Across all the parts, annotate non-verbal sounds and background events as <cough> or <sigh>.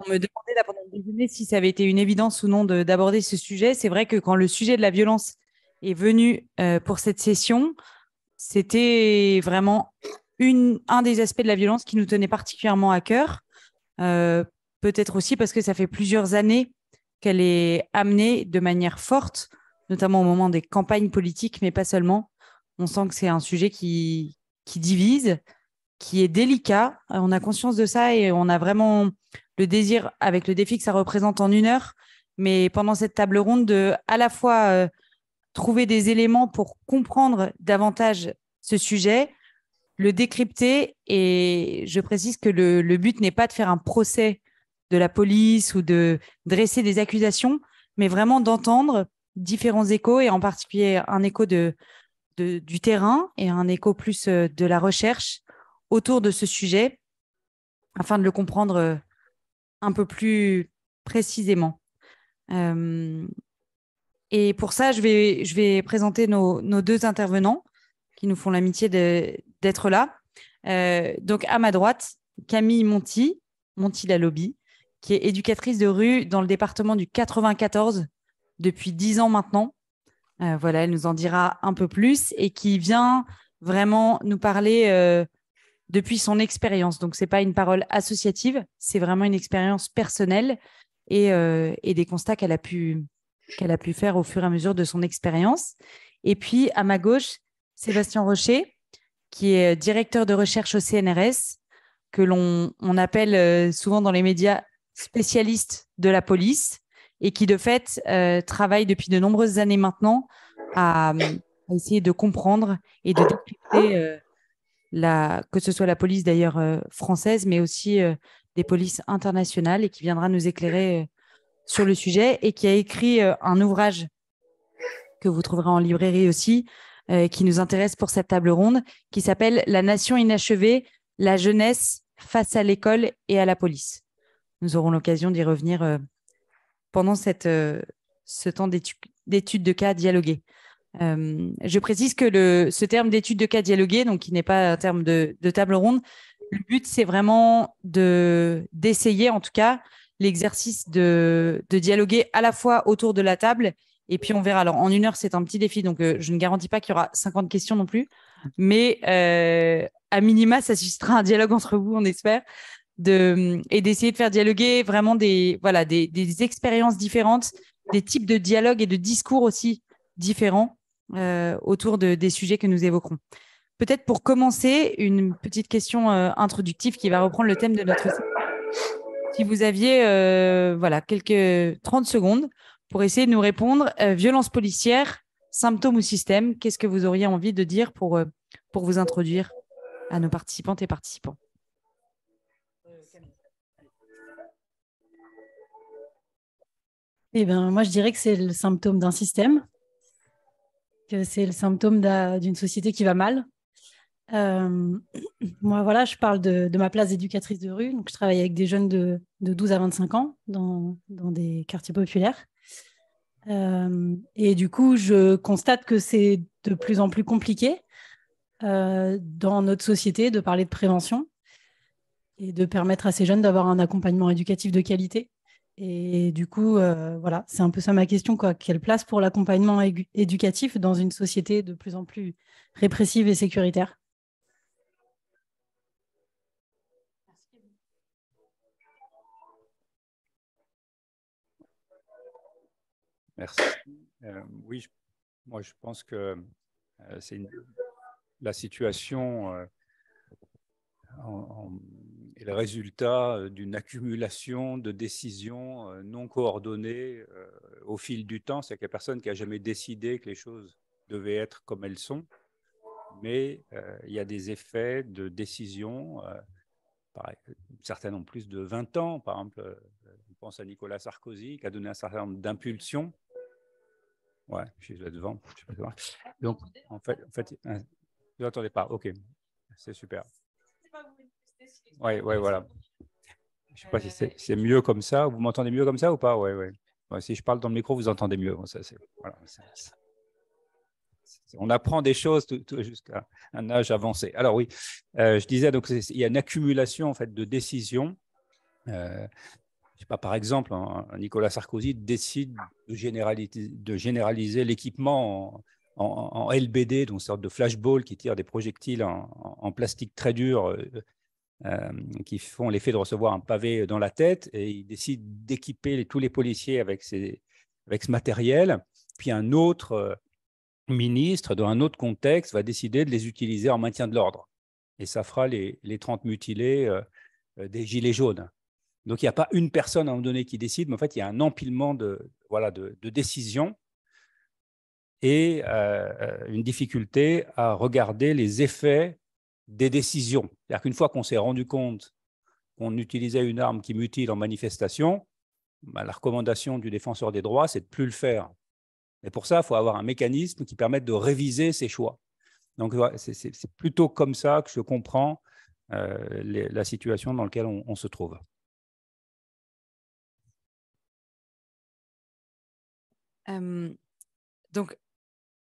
On me demandait d'abord si ça avait été une évidence ou non d'aborder ce sujet. C'est vrai que quand le sujet de la violence est venu euh, pour cette session, c'était vraiment un des aspects de la violence qui nous tenait particulièrement à cœur. Euh, peut-être aussi parce que ça fait plusieurs années qu'elle est amenée de manière forte, notamment au moment des campagnes politiques, mais pas seulement. On sent que c'est un sujet qui, qui divise, qui est délicat. On a conscience de ça et on a vraiment le désir avec le défi que ça représente en une heure. Mais pendant cette table ronde, de à la fois euh, trouver des éléments pour comprendre davantage ce sujet, le décrypter. Et je précise que le, but n'est pas de faire un procès de la police ou de dresser des accusations, mais vraiment d'entendre différents échos et en particulier un écho de, du terrain et un écho plus euh, de la recherche autour de ce sujet afin de le comprendre euh, un peu plus précisément. Euh, et pour ça, je vais, je vais présenter nos, nos deux intervenants qui nous font l'amitié d'être là. Euh, donc à ma droite, Camille Monti, Monti Lobby qui est éducatrice de rue dans le département du 94 depuis 10 ans maintenant. voilà, elle nous en dira un peu plus et qui vient vraiment nous parler depuis son expérience. Donc, ce n'est pas une parole associative, c'est vraiment une expérience personnelle euh, et, des constats qu'elle a, pu, qu'elle a pu faire au fur et à mesure de son expérience. Et puis, à ma gauche, Sébastien Rocher, qui est directeur de recherche au CNRS, que l'on on appelle euh, souvent dans les médias spécialiste de la police et qui, de fait, euh, travaille depuis de nombreuses années maintenant à, essayer de comprendre et de décrypter que ce soit la police d'ailleurs euh, française, mais aussi euh, des polices internationales, et qui viendra nous éclairer euh, sur le sujet, et qui a écrit un ouvrage que vous trouverez en librairie aussi, qui nous intéresse pour cette table ronde, qui s'appelle La nation inachevée, la jeunesse face à l'école et à la police. Nous aurons l'occasion d'y revenir pendant ce temps d'étude de cas dialogué. Euh, je précise que le, ce terme d'étude de cas dialogué, donc qui n'est pas un terme de, table ronde, le but c'est vraiment de d'essayer en tout cas l'exercice de, dialoguer à la fois autour de la table et puis on verra. Alors en une heure c'est un petit défi, donc euh, je ne garantis pas qu'il y aura 50 questions non plus, mais euh, à minima ça suscitera un dialogue entre vous, on espère. et d'essayer de faire dialoguer vraiment des, voilà, des expériences différentes, des types de dialogues et de discours aussi différents euh, autour des sujets que nous évoquerons. Peut-être pour commencer, une petite question euh, introductive qui va reprendre le thème de notre Si vous aviez euh, voilà, quelques 30 secondes pour essayer de nous répondre, violence policière, symptômes ou système, qu'est-ce que vous auriez envie de dire pour, pour vous introduire à nos participantes et participants Eh bien, moi, je dirais que c'est le symptôme d'un système que c'est le symptôme d'une société qui va mal. Euh, moi, voilà, je parle de, ma place d'éducatrice de rue. Donc, je travaille avec des jeunes de, 12 à 25 ans dans, dans des quartiers populaires. Euh, et du coup, je constate que c'est de plus en plus compliqué euh, dans notre société de parler de prévention et de permettre à ces jeunes d'avoir un accompagnement éducatif de qualité. Et du coup, euh, voilà, c'est un peu ça ma question, quoi. Quelle place pour l'accompagnement éducatif dans une société de plus en plus répressive et sécuritaire Merci. Euh, oui, moi je pense que euh, c'est la situation en le résultat euh, d'une accumulation de décisions euh, non coordonnées euh, au fil du temps. cest que dire personne qui a jamais décidé que les choses devaient être comme elles sont, mais il y a des effets de décisions, certaines ont plus de 20 ans. Par exemple, on pense à Nicolas Sarkozy qui a donné un certain nombre d'impulsions. Ouais, je suis là devant. Donc, en fait, en fait, vous n'entendez pas. OK, c'est super. Oui, oui, voilà. Je ne sais pas si c'est mieux comme ça. Vous m'entendez mieux comme ça ou pas Oui, si je parle dans le micro, vous entendez mieux. on apprend des choses jusqu'à un âge avancé. Alors oui, euh, je disais, donc, il y a une accumulation en fait, de décisions. Euh, pas, par exemple, Nicolas Sarkozy décide de généraliser, l'équipement en, LBD, donc une sorte de flashball qui tire des projectiles en plastique très dur euh, euh, qui font l'effet de recevoir un pavé dans la tête et ils décident d'équiper tous les policiers avec, avec ce matériel. Puis un autre euh, ministre, dans un autre contexte, va décider de les utiliser en maintien de l'ordre. Et ça fera les, 30 mutilés euh, des gilets jaunes. Donc il n'y a pas une personne à un moment donné qui décide, mais en fait il y a un empilement voilà, de, de décisions et une difficulté à regarder les effets des décisions. C'est-à-dire qu'une fois qu'on s'est rendu compte qu'on utilisait une arme qui mutile en manifestation, bah, la recommandation du défenseur des droits, c'est de plus le faire. Mais pour ça, il faut avoir un mécanisme qui permette de réviser ses choix. Donc, c'est plutôt comme ça que je comprends euh, la situation dans laquelle on, se trouve. Euh, donc,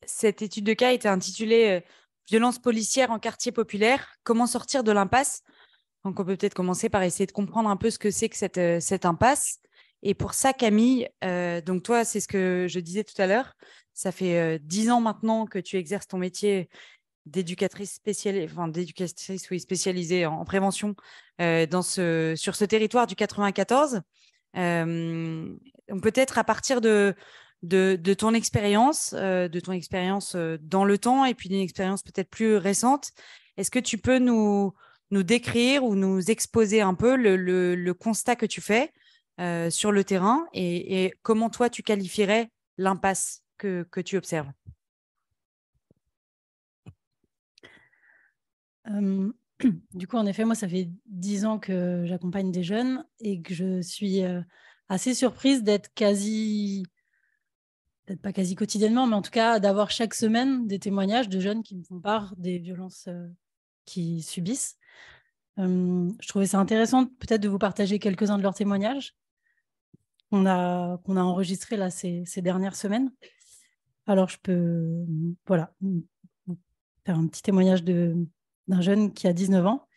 cette étude de cas était intitulée euh, violence policière en quartier populaire, comment sortir de l'impasse. Donc, on peut peut-être commencer par essayer de comprendre un peu ce que c'est que cette, euh, cette impasse. Et pour ça, Camille, euh, donc toi, c'est ce que je disais tout à l'heure, ça fait euh, dix ans maintenant que tu exerces ton métier d'éducatrice spécialisée, enfin d'éducatrice spécialisée en, prévention dans ce, sur ce territoire du 94. Euh, peut-être à partir de, de, ton expérience, euh, de ton expérience euh, dans le temps et puis d'une expérience peut-être plus récente. Est-ce que tu peux nous, décrire ou nous exposer un peu le, constat que tu fais euh, sur le terrain et, comment toi tu qualifierais l'impasse que, tu observes <clears throat> Du coup, en effet, moi, ça fait dix ans que j'accompagne des jeunes et que je suis assez surprise d'être quasi peut-être pas quasi quotidiennement, mais en tout cas d'avoir chaque semaine des témoignages de jeunes qui me font part des violences euh, qu'ils subissent. je trouvais ça intéressant peut-être de vous partager quelques-uns de leurs témoignages qu'on a, qu'on a enregistrés là ces, dernières semaines. Alors je peux voilà, faire un petit témoignage d'un jeune qui a 19 ans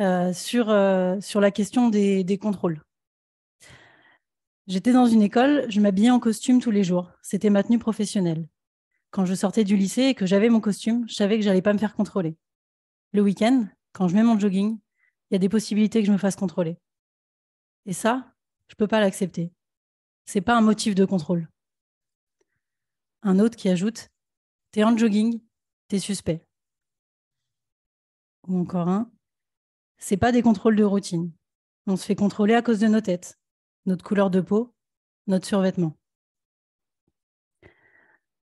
euh, sur, euh, sur la question des contrôles. J'étais dans une école, je m'habillais en costume tous les jours. C'était ma tenue professionnelle. Quand je sortais du lycée et que j'avais mon costume, je savais que j'allais pas me faire contrôler. Le week-end, quand je mets mon jogging, il y a des possibilités que je me fasse contrôler. Et ça, je peux pas l'accepter. C'est pas un motif de contrôle. Un autre qui ajoute T'es en jogging, t'es suspect. Ou encore un C'est pas des contrôles de routine. On se fait contrôler à cause de nos têtes notre couleur de peau, notre survêtement.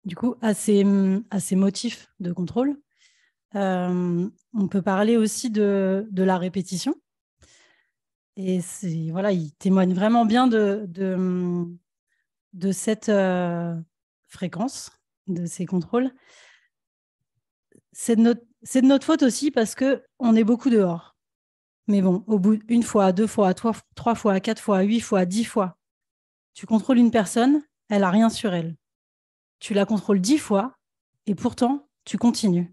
Du coup, à ces, motifs de contrôle, euh, on peut parler aussi de, la répétition. Et voilà, il témoigne vraiment bien de, cette euh, fréquence, de ces contrôles. C'est de notre faute aussi parce qu'on est beaucoup dehors. Mais bon, au bout une fois, deux fois, trois, trois fois, quatre fois, huit fois, dix fois, tu contrôles une personne, elle n'a rien sur elle. Tu la contrôles dix fois et pourtant, tu continues.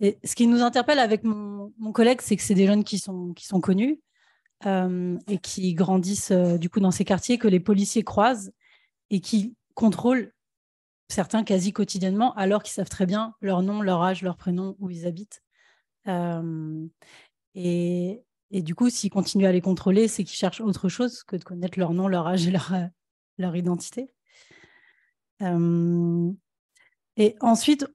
Et ce qui nous interpelle avec mon, collègue, c'est que c'est des jeunes qui sont, connus euh, et qui grandissent euh, du coup dans ces quartiers que les policiers croisent et qui contrôlent certains quasi quotidiennement alors qu'ils savent très bien leur nom, leur âge, leur prénom, où ils habitent. Euh, et, du coup, s'ils continuent à les contrôler, c'est qu'ils cherchent autre chose que de connaître leur nom, leur âge et leur, euh, identité. Euh, et ensuite,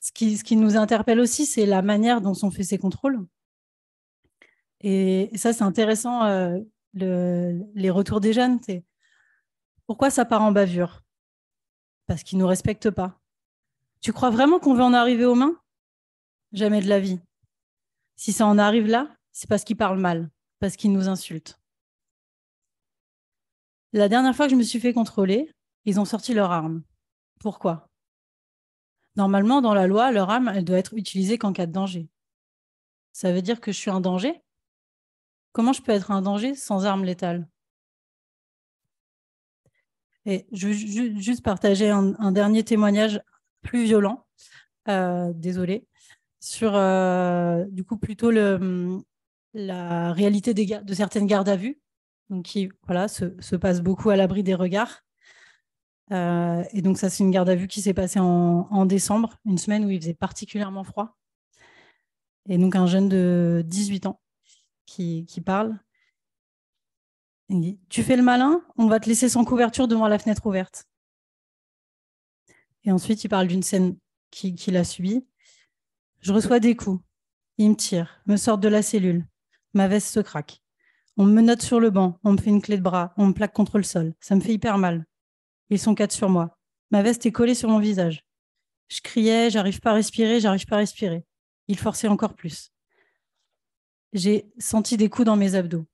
ce qui, ce qui, nous interpelle aussi, c'est la manière dont sont faits ces contrôles. Et, ça, c'est intéressant, le, les retours des jeunes, pourquoi ça part en bavure Parce qu'ils ne nous respectent pas. Tu crois vraiment qu'on veut en arriver aux mains Jamais de la vie. Si ça en arrive là, c'est parce qu'ils parlent mal, parce qu'ils nous insultent. La dernière fois que je me suis fait contrôler, ils ont sorti leur arme. Pourquoi Normalement, dans la loi, leur arme, elle doit être utilisée qu'en cas de danger. Ça veut dire que je suis un danger Comment je peux être un danger sans arme létale Et je veux juste partager un, dernier témoignage plus violent. Désolé. Euh, désolée sur euh, du coup plutôt hum, la réalité de certaines gardes à vue, donc qui voilà se, se passe beaucoup à l'abri des regards. Euh, et donc ça, c'est une garde à vue qui s'est passée en, décembre, une semaine où il faisait particulièrement froid. Et donc un jeune de 18 ans qui, parle. Il dit, tu fais le malin, on va te laisser sans couverture devant la fenêtre ouverte. Et ensuite, il parle d'une scène qu'il qui a subie je reçois des coups. Ils me tirent, me sortent de la cellule. Ma veste se craque. On me note sur le banc, on me fait une clé de bras, on me plaque contre le sol. Ça me fait hyper mal. Ils sont quatre sur moi. Ma veste est collée sur mon visage. Je criais, j'arrive pas à respirer, j'arrive pas à respirer. Ils forçaient encore plus. J'ai senti des coups dans mes abdos.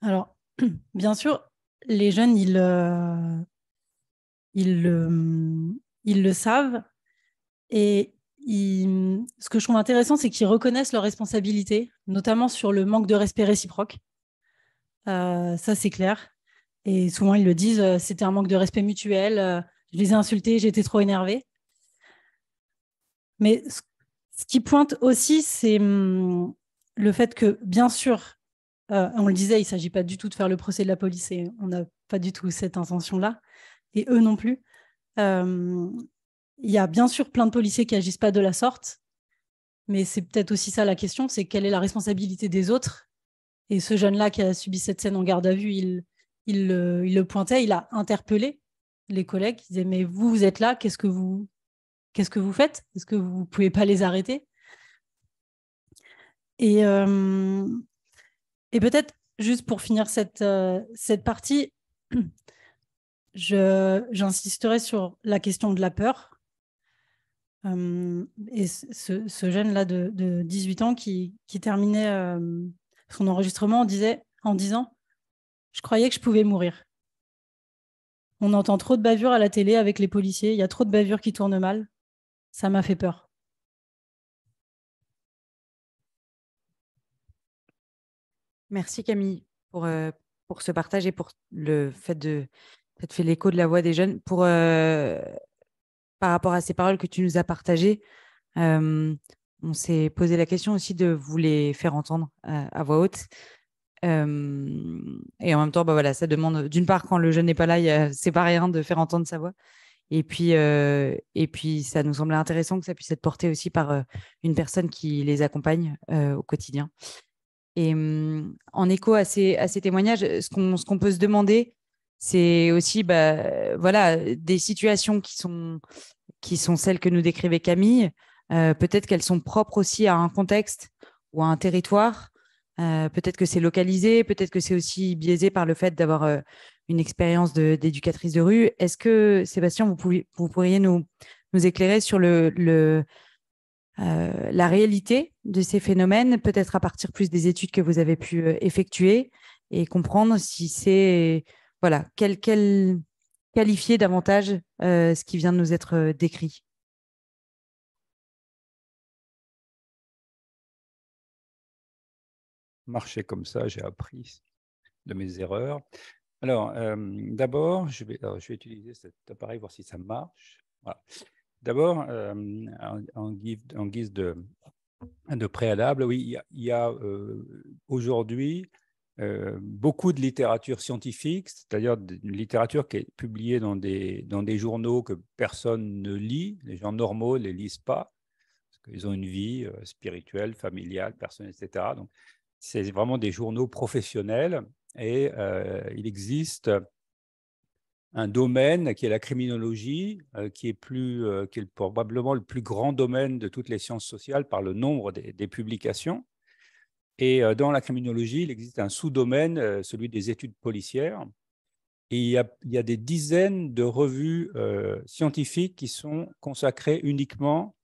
Alors, <clears throat> bien sûr, les jeunes, ils, euh, euh, ils le savent, et ce que je trouve intéressant, c'est qu'ils reconnaissent leurs responsabilités, notamment sur le manque de respect réciproque. Euh, ça, c'est clair. Et souvent, ils le disent, euh, c'était un manque de respect mutuel. Euh, je les ai insultés, j'étais trop énervée. Mais ce, qui pointe aussi, c'est hum, le fait que, bien sûr, on le disait, il ne s'agit pas du tout de faire le procès de la police et on n'a pas du tout cette intention-là, et eux non plus il y a bien sûr plein de policiers qui agissent pas de la sorte, mais c'est peut-être aussi ça la question, c'est quelle est la responsabilité des autres. Et ce jeune-là qui a subi cette scène en garde à vue, il, il, le pointait, il a interpellé les collègues. Il disait mais vous, vous êtes là, qu'est-ce que vous, qu'est-ce que vous faites Est-ce que vous pouvez pas les arrêter Et euh, et peut-être juste pour finir cette euh, cette partie, <clears throat> j'insisterai sur la question de la peur et ce, jeune-là de, 18 ans qui, terminait son enregistrement disait, en disant Je croyais que je pouvais mourir. On entend trop de bavures à la télé avec les policiers il y a trop de bavures qui tournent mal. Ça m'a fait peur. Merci Camille pour, euh, pour ce partage et pour le fait de faire l'écho de la voix des jeunes. Pour euh, par rapport à ces paroles que tu nous as partagées, euh, on s'est posé la question aussi de vous les faire entendre euh, à, voix haute. Euh, et en même temps, bah voilà, ça demande, d'une part, quand le jeune n'est pas là, c'est pas rien de faire entendre sa voix. Et puis, et puis, ça nous semblait intéressant que ça puisse être porté aussi par une personne qui les accompagne au quotidien. Et hum, en écho à ces, témoignages, ce qu'on peut se demander, c'est aussi bah, voilà, des situations qui sont, qui sont celles que nous décrivait Camille. Euh, peut-être qu'elles sont propres aussi à un contexte ou à un territoire. Euh, peut-être que c'est localisé, peut-être que c'est aussi biaisé par le fait d'avoir euh, une expérience d'éducatrice de, rue. Est-ce que, Sébastien, vous, vous pourriez nous, nous, éclairer sur le la réalité de ces phénomènes, peut-être à partir plus des études que vous avez pu effectuer et comprendre si c'est voilà, qualifier davantage euh, ce qui vient de nous être euh, décrit Marcher comme ça, j'ai appris de mes erreurs. Alors, euh, d'abord, je, je vais, utiliser cet appareil, voir si ça marche. D'abord, en, guise, de, préalable, oui, il y a, aujourd'hui euh, beaucoup de littérature scientifique, c'est-à-dire une littérature qui est publiée dans des, dans des journaux que personne ne lit, les gens normaux ne les lisent pas, parce qu'ils ont une vie euh, spirituelle, familiale, personnelle, etc. Donc, c'est vraiment des journaux professionnels et euh, il existe un domaine qui est la criminologie, qui est, plus, qui est probablement le plus grand domaine de toutes les sciences sociales par le nombre des publications. Et euh, dans la criminologie, il existe un sous-domaine, euh, celui des études policières. Et il y a, des dizaines de revues euh, scientifiques qui sont consacrées uniquement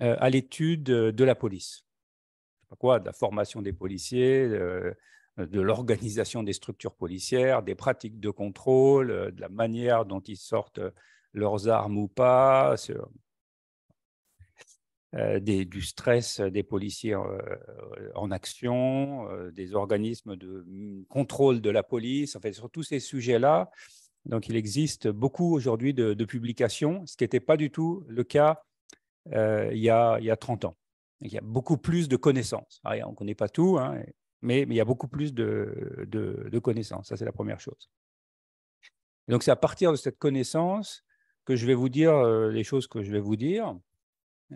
à l'étude de la police. Je sais pas quoi, de la formation des policiers, de l'organisation des structures policières, des pratiques de contrôle, de la manière dont ils sortent leurs armes ou pas, euh, du stress des policiers en, euh, action, euh, des organismes de mm, contrôle de la police, en fait, sur tous ces sujets-là. Donc, il existe beaucoup aujourd'hui de, publications, ce qui n'était pas du tout le cas il, y a, 30 ans. Il y a beaucoup plus de connaissances. on ne connaît pas tout, hein, mais, il y a beaucoup plus de, connaissances. Ça, c'est la première chose. donc, c'est à partir de cette connaissance que je vais vous dire les choses que je vais vous dire.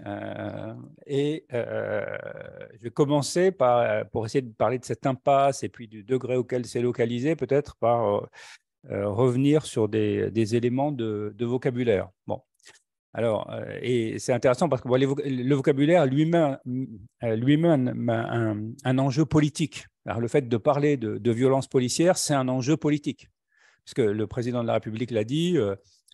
Euh, et euh, je vais commencer par, euh, pour essayer de parler de cette impasse et puis du degré auquel c'est localisé, peut-être par revenir sur des, éléments de, vocabulaire. Bon. Alors, et c'est intéressant parce que le vocabulaire lui-même lui a un, enjeu politique. Alors, le fait de parler de, de violence policière, c'est un enjeu politique. Puisque le président de la République l'a dit,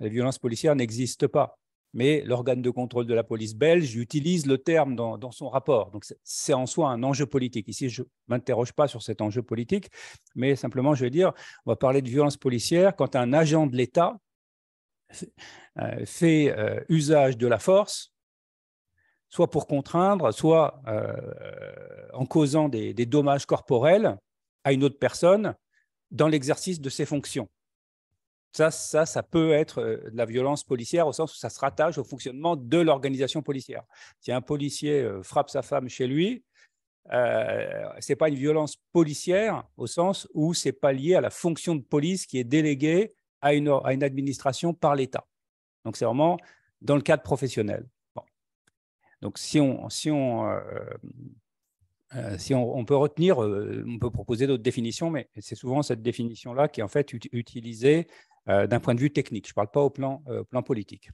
la violence policière n'existe pas mais l'organe de contrôle de la police belge utilise le terme dans, son rapport. Donc c'est en soi un enjeu politique. Ici, je ne m'interroge pas sur cet enjeu politique, mais simplement, je veux dire, on va parler de violence policière quand un agent de l'État euh, fait euh, usage de la force, soit pour contraindre, soit euh, en causant des dommages corporels à une autre personne dans l'exercice de ses fonctions. Ça, ça, peut être euh, de la violence policière au sens où ça se rattache au fonctionnement de l'organisation policière. Si un policier euh, frappe sa femme chez lui, euh, ce n'est pas une violence policière au sens où c'est pas lié à la fonction de police qui est déléguée à une, à une administration par l'État. Donc c'est vraiment dans le cadre professionnel. Donc si on, si on, si on, on, peut retenir, on peut proposer d'autres définitions, mais c'est souvent cette définition-là qui est en fait utilisée euh, d'un point de vue technique. Je ne parle pas euh, au plan, politique.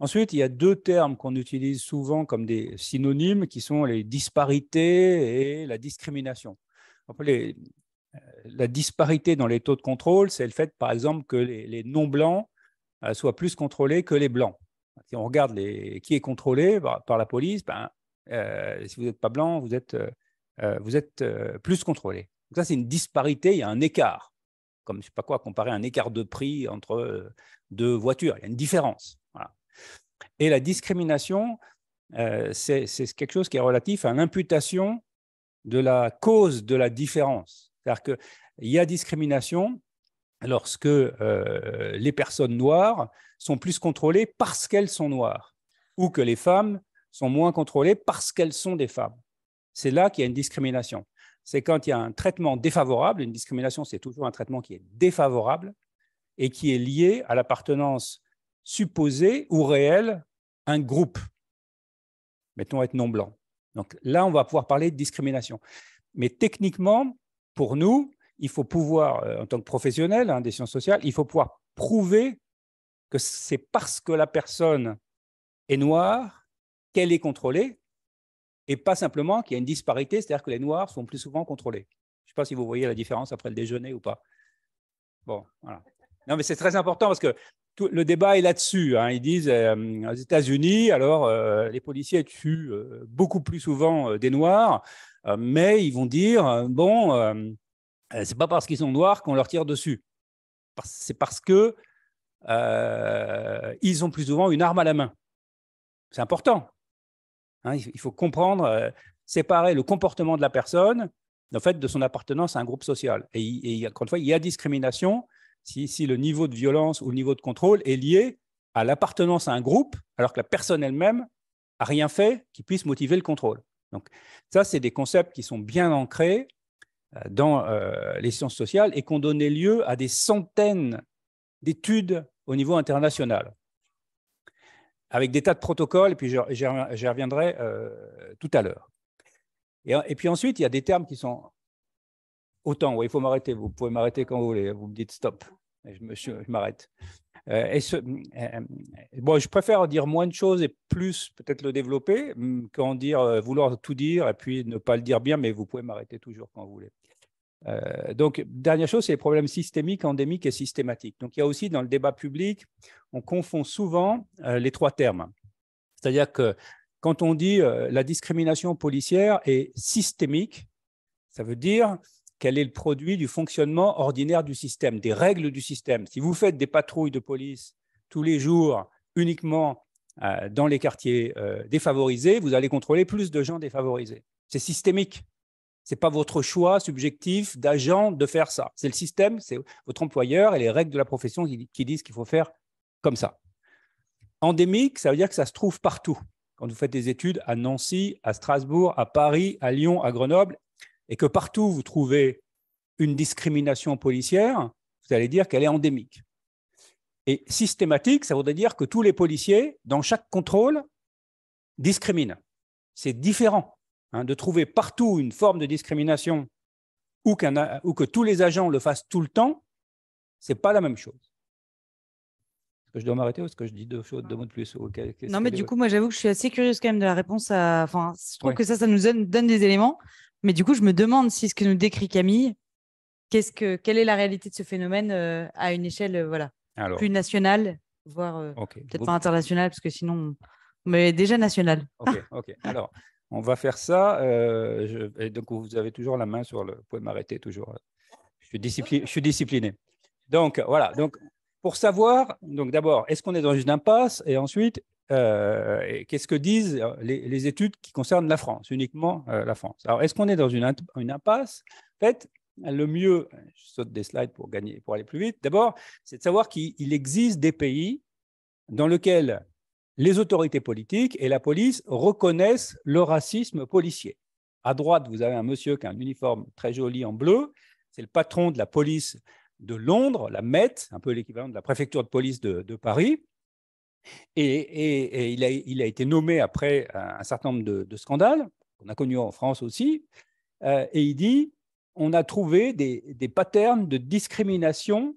Ensuite, il y a deux termes qu'on utilise souvent comme des synonymes qui sont les disparités et la discrimination. Euh, la disparité dans les taux de contrôle, c'est le fait, par exemple, que les, non-blancs soient plus contrôlés que les blancs. Si on regarde les, qui est contrôlé par, la police, ben, si vous n'êtes pas blanc, vous êtes, vous êtes plus contrôlé. ça, c'est une disparité, il y a un écart comme je sais pas quoi, comparer un écart de prix entre euh, deux voitures. Il y a une différence. Et la discrimination, euh, c'est quelque chose qui est relatif à l'imputation de la cause de la différence. C'est-à-dire qu'il y a discrimination lorsque euh, les personnes noires sont plus contrôlées parce qu'elles sont noires, ou que les femmes sont moins contrôlées parce qu'elles sont des femmes. C'est là qu'il y a une discrimination c'est quand il y a un traitement défavorable, une discrimination, c'est toujours un traitement qui est défavorable et qui est lié à l'appartenance supposée ou réelle à un groupe, mettons être non-blanc. Donc là, on va pouvoir parler de discrimination. Mais techniquement, pour nous, il faut pouvoir, euh, en tant que professionnel hein, des sciences sociales, il faut pouvoir prouver que c'est parce que la personne est noire qu'elle est contrôlée, et pas simplement qu'il y a une disparité, c'est-à-dire que les noirs sont plus souvent contrôlés. Je ne sais pas si vous voyez la différence après le déjeuner ou pas. Bon, voilà. Non, mais c'est très important parce que tout le débat est là-dessus. Hein. Ils disent euh, aux États-Unis, alors euh, les policiers tuent euh, beaucoup plus souvent des noirs, mais ils vont dire bon, c'est pas parce qu'ils sont noirs qu'on leur tire dessus. C'est parce que ils ont plus souvent une arme à la main. C'est important. Hein, il faut comprendre, euh, séparer le comportement de la personne en fait, de son appartenance à un groupe social. Et, encore une fois, il y a discrimination si, si, le niveau de violence ou le niveau de contrôle est lié à l'appartenance à un groupe, alors que la personne elle-même a rien fait qui puisse motiver le contrôle. Donc ça, c'est des concepts qui sont bien ancrés euh, dans euh, les sciences sociales et qui ont donné lieu à des centaines d'études au niveau international avec des tas de protocoles, et puis j'y reviendrai euh, tout à l'heure. Et, et, puis ensuite, il y a des termes qui sont autant, il faut m'arrêter, vous pouvez m'arrêter quand vous voulez, vous me dites stop, je m'arrête. Euh, euh, bon, je préfère dire moins de choses et plus peut-être le développer hum, qu'en dire vouloir tout dire et puis ne pas le dire bien, mais vous pouvez m'arrêter toujours quand vous voulez. Euh, donc, dernière chose, c'est les problèmes systémiques, endémiques et systématiques. Donc, il y a aussi dans le débat public, on confond souvent euh, les trois termes. C'est-à-dire que quand on dit euh, la discrimination policière est systémique, ça veut dire qu'elle est le produit du fonctionnement ordinaire du système, des règles du système. Si vous faites des patrouilles de police tous les jours uniquement dans les quartiers défavorisés, vous allez contrôler plus de gens défavorisés. C'est systémique n'est pas votre choix subjectif d'agent de faire ça. C'est le système, c'est votre employeur et les règles de la profession qui disent qu'il faut faire comme ça. Endémique, ça veut dire que ça se trouve partout. Quand vous faites des études à Nancy, à Strasbourg, à Paris, à Lyon, à Grenoble, et que partout vous trouvez une discrimination policière, vous allez dire qu'elle est endémique. Et systématique, ça voudrait dire que tous les policiers, dans chaque contrôle, discriminent. C'est différent. Hein, de trouver partout une forme de discrimination ou, ou que tous les agents le fassent tout le temps, c'est pas la même chose. Est-ce que je dois m'arrêter ou est-ce que je dis deux choses, deux mots de plus Non, mais du coup, moi, j'avoue que je suis assez curieuse quand même de la réponse. À... Enfin, je trouve que ça, ça nous donne, des éléments. Mais du coup, je me demande si ce que nous décrit Camille, ce que, quelle est la réalité de ce phénomène euh, à une échelle euh, voilà, plus nationale, voire euh, peut-être pas internationale, parce que sinon, mais déjà nationale. Ok, <laughs> ok. Alors, on va faire ça. Euh, donc, vous avez toujours la main sur le. Vous pouvez m'arrêter toujours. Euh, je suis, discipliné, Donc, voilà. Donc, pour savoir, donc d'abord, est-ce qu'on est dans une impasse Et ensuite, euh, qu'est-ce que disent les, études qui concernent la France, uniquement la France Alors, est-ce qu'on est dans une, impasse En fait, le mieux, je saute des slides pour, gagner, pour aller plus vite, d'abord, c'est de savoir qu'il existe des pays dans lesquels les autorités politiques et la police reconnaissent le racisme policier. À droite, vous avez un monsieur qui a un uniforme très joli en bleu. C'est le patron de la police de Londres, la Met, un peu l'équivalent de la préfecture de police de, Paris. Et, il, a, été nommé après un, certain nombre de, scandales, qu'on a connus en France aussi. Euh, et il dit on a trouvé des, des patterns de discrimination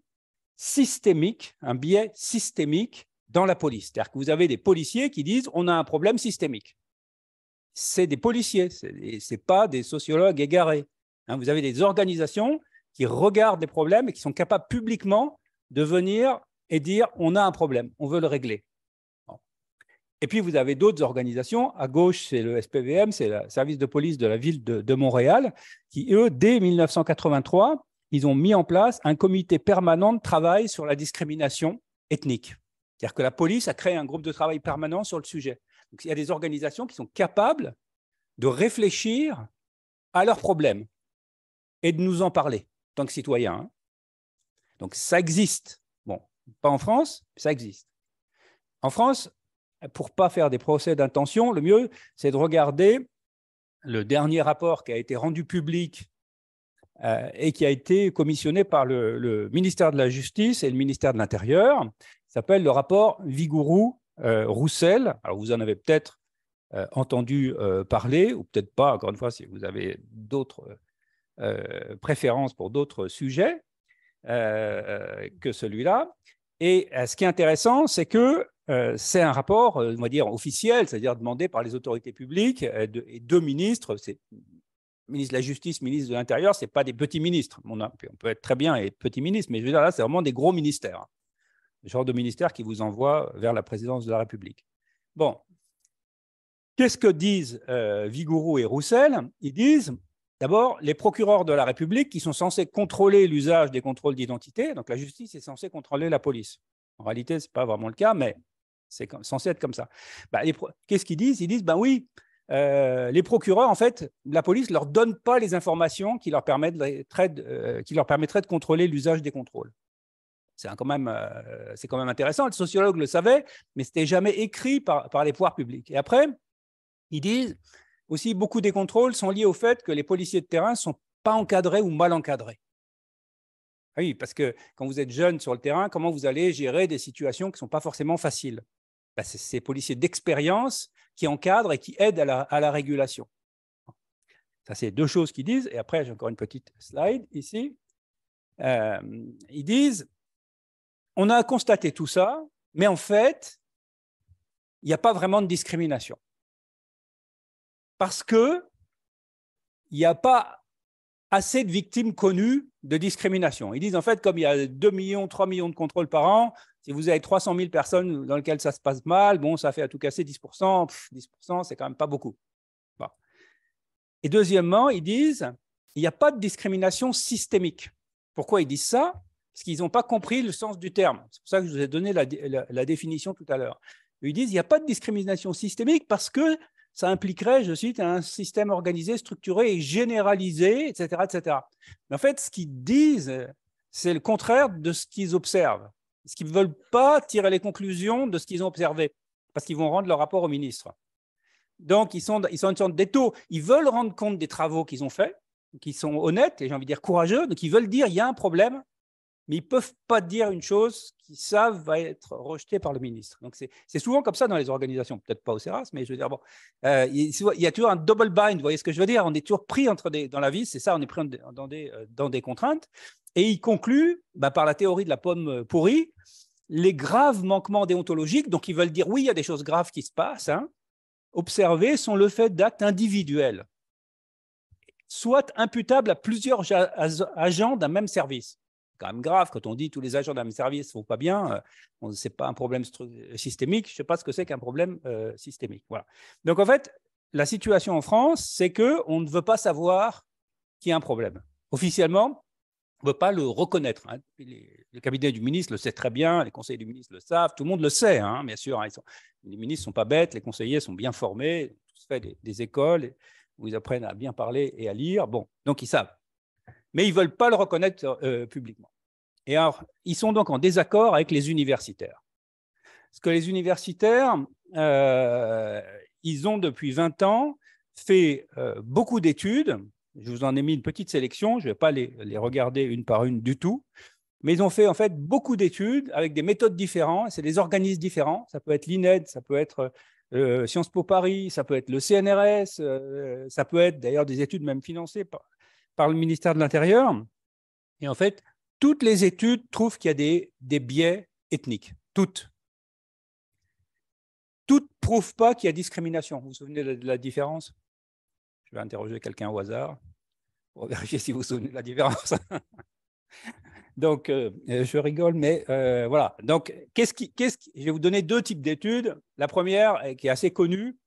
systémique, un biais systémique dans la police. C'est-à-dire que vous avez des policiers qui disent on a un problème systémique. C'est des policiers, ce n'est pas des sociologues égarés. Hein, vous avez des organisations qui regardent des problèmes et qui sont capables publiquement de venir et dire on a un problème, on veut le régler. Et puis vous avez d'autres organisations, à gauche c'est le SPVM, c'est le service de police de la ville de, de Montréal, qui eux, dès 1983, ils ont mis en place un comité permanent de travail sur la discrimination ethnique. C'est-à-dire que la police a créé un groupe de travail permanent sur le sujet. il y a des organisations qui sont capables de réfléchir à leurs problèmes et de nous en parler, tant que citoyens. Hein. Donc ça existe. Bon, pas en France, ça existe. En France, pour ne pas faire des procès d'intention, le mieux, c'est de regarder le dernier rapport qui a été rendu public euh, et qui a été commissionné par le, ministère de la Justice et le ministère de l'Intérieur, s'appelle le rapport vigouroux euh, roussel Alors, vous en avez peut-être euh, entendu euh, parler, ou peut-être pas, encore une fois, si vous avez d'autres préférences pour d'autres sujets que celui-là. Et ce qui est intéressant, c'est que c'est un rapport, on va dire, officiel, c'est-à-dire demandé par les autorités publiques et deux ministres, c'est ministre de la Justice, ministre de l'Intérieur, ce n'est pas des petits ministres. On, peut être très bien et petit ministre, mais je veux dire, là, c'est vraiment des gros ministères le genre de ministère qui vous envoie vers la présidence de la République. Bon, qu'est-ce que disent euh, Vigouroux et Roussel Ils disent d'abord les procureurs de la République qui sont censés contrôler l'usage des contrôles d'identité, donc la justice est censée contrôler la police. En réalité, ce n'est pas vraiment le cas, mais c'est censé être comme ça. Bah, qu'est-ce qu'ils disent Ils disent, ben oui, euh, les procureurs, en fait, la police ne leur donne pas les informations qui leur, euh, qui leur permettraient de contrôler l'usage des contrôles. C'est quand, même, euh, c'est quand même intéressant. Le sociologue le savait, mais c'était jamais écrit par, par les pouvoirs publics. Et après, ils disent aussi beaucoup des contrôles sont liés au fait que les policiers de terrain ne sont pas encadrés ou mal encadrés. Ah oui, parce que quand vous êtes jeune sur le terrain, comment vous allez gérer des situations qui ne sont pas forcément faciles bah, C'est ces policiers d'expérience qui encadrent et qui aident à la, à la régulation. Ça, c'est deux choses qu'ils disent. Et après, j'ai encore une petite slide ici. Euh, ils disent on a constaté tout ça, mais en fait, il n'y a pas vraiment de discrimination. Parce que il n'y a pas assez de victimes connues de discrimination. Ils disent en fait, comme il y a 2 millions, 3 millions de contrôles par an, si vous avez 300 000 personnes dans lesquelles ça se passe mal, bon, ça fait à tout casser 10 10 c'est quand même pas beaucoup. Et deuxièmement, ils disent, il n'y a pas de discrimination systémique. Pourquoi ils disent ça parce qu'ils n'ont pas compris le sens du terme. C'est pour ça que je vous ai donné la, définition tout à l'heure. Ils disent il n'y a pas de discrimination systémique parce que ça impliquerait, je cite, un système organisé, structuré et généralisé, etc. etc. Mais en fait, ce qu'ils disent, c'est le contraire de ce qu'ils observent. Ce qu'ils ne veulent pas tirer les conclusions de ce qu'ils ont observé, parce qu'ils vont rendre leur rapport au ministre. Donc, ils sont, ils sont une sorte d'étau. Ils veulent rendre compte des travaux qu'ils ont faits, qui sont honnêtes et j'ai envie de dire courageux. Donc, ils veulent dire il y a un problème, mais ils ne peuvent pas dire une chose qu'ils savent va être rejetée par le ministre. Donc, c'est souvent comme ça dans les organisations, peut-être pas au CERAS, mais je veux dire, bon, euh, il, y a toujours un double bind, vous voyez ce que je veux dire On est toujours pris entre des, dans la vie, c'est ça, on est pris dans des, euh, dans des contraintes. Et il conclut bah, par la théorie de la pomme euh, pourrie, les graves manquements déontologiques, donc ils veulent dire, oui, il y a des choses graves qui se passent, hein, observés sont le fait d'actes individuels, soit imputables à plusieurs agents d'un même service quand même grave. Quand on dit tous les agents d'un service ne vont pas bien, euh, ce n'est pas un problème euh, systémique. Je ne sais pas ce que c'est qu'un problème euh, systémique. Voilà. Donc en fait, la situation en France, c'est qu'on ne veut pas savoir qu'il y a un problème. Officiellement, on ne veut pas le reconnaître. Hein. Le cabinet du ministre le sait très bien, les conseillers du ministre le savent, tout le monde le sait, hein, bien sûr. Hein. les ministres ne sont pas bêtes, les conseillers sont bien formés, tous fait des, écoles où ils apprennent à bien parler et à lire. Bon, donc ils savent mais ils ne veulent pas le reconnaître publiquement. Et alors, ils sont donc en désaccord avec les universitaires. Parce que les universitaires, euh, ils ont depuis 20 ans fait euh, beaucoup d'études. Je vous en ai mis une petite sélection, je ne vais pas les, les, regarder une par une du tout. Mais ils ont fait en fait beaucoup d'études avec des méthodes différentes, c'est des organismes différents. Ça peut être l'INED, ça peut être euh, Sciences Po Paris, ça peut être le CNRS, ça peut être d'ailleurs des études même financées par, par le ministère de l'Intérieur. Et en fait, toutes les études trouvent qu'il y a des, biais ethniques, toutes. Toutes ne prouvent pas qu'il y a discrimination. Vous vous souvenez de la différence Je vais interroger quelqu'un au hasard pour <laughs> vérifier si vous vous souvenez de la différence. <laughs> Donc, euh, euh, je rigole, mais euh, voilà. Donc, qu'est-ce qui, qu'est-ce je vais vous donner deux types d'études. La première, qui est assez connue,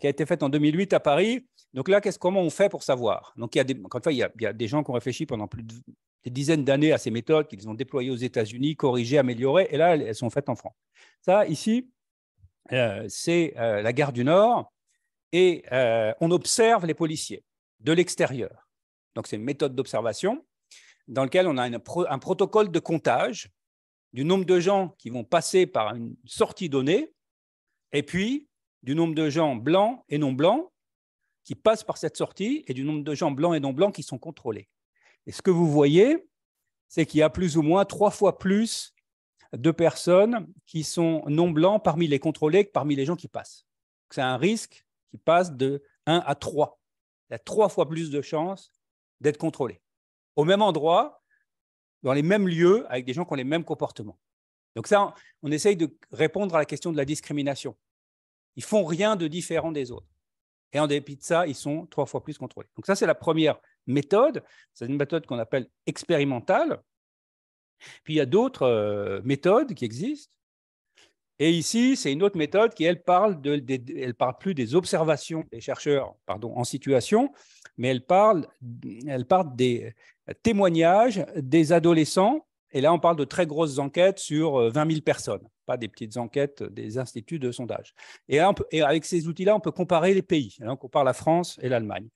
qui a été faite en 2008 à Paris. Donc là, comment on fait pour savoir Donc, il des, fois, il y a des gens qui ont réfléchi pendant plus de des dizaines d'années à ces méthodes qu'ils ont déployées aux États-Unis, corrigées, améliorées, et là, elles sont faites en France. Ça, ici, euh, c'est euh, la gare du Nord, et euh, on observe les policiers de l'extérieur. Donc, c'est une méthode d'observation dans laquelle on a un protocole de comptage du nombre de gens qui vont passer par une sortie donnée, et puis du nombre de gens blancs et non blancs qui passent par cette sortie, et du nombre de gens blancs et non blancs qui sont contrôlés. Et ce que vous voyez, c'est qu'il y a plus ou moins trois fois plus de personnes qui sont non blancs parmi les contrôlés que parmi les gens qui passent. C'est un risque qui passe de 1 à 3. Il y a trois fois plus de chances d'être contrôlé. Au même endroit, dans les mêmes lieux, avec des gens qui ont les mêmes comportements. Donc ça, on essaye de répondre à la question de la discrimination. Ils ne font rien de différent des autres. Et en dépit de ça, ils sont trois fois plus contrôlés. Donc ça, c'est la première méthode. C'est une méthode qu'on appelle expérimentale. Puis il y a d'autres euh, méthodes qui existent. Et ici, c'est une autre méthode qui, elle, parle, de, elle parle plus des observations des chercheurs pardon, en situation, mais elle parle, elle parle des témoignages des adolescents. Et là, on parle de très grosses enquêtes sur 20 euh, 000 personnes, pas des petites enquêtes des instituts de sondage. Et, avec ces outils-là, on peut comparer les pays. Hein, on compare la France et l'Allemagne.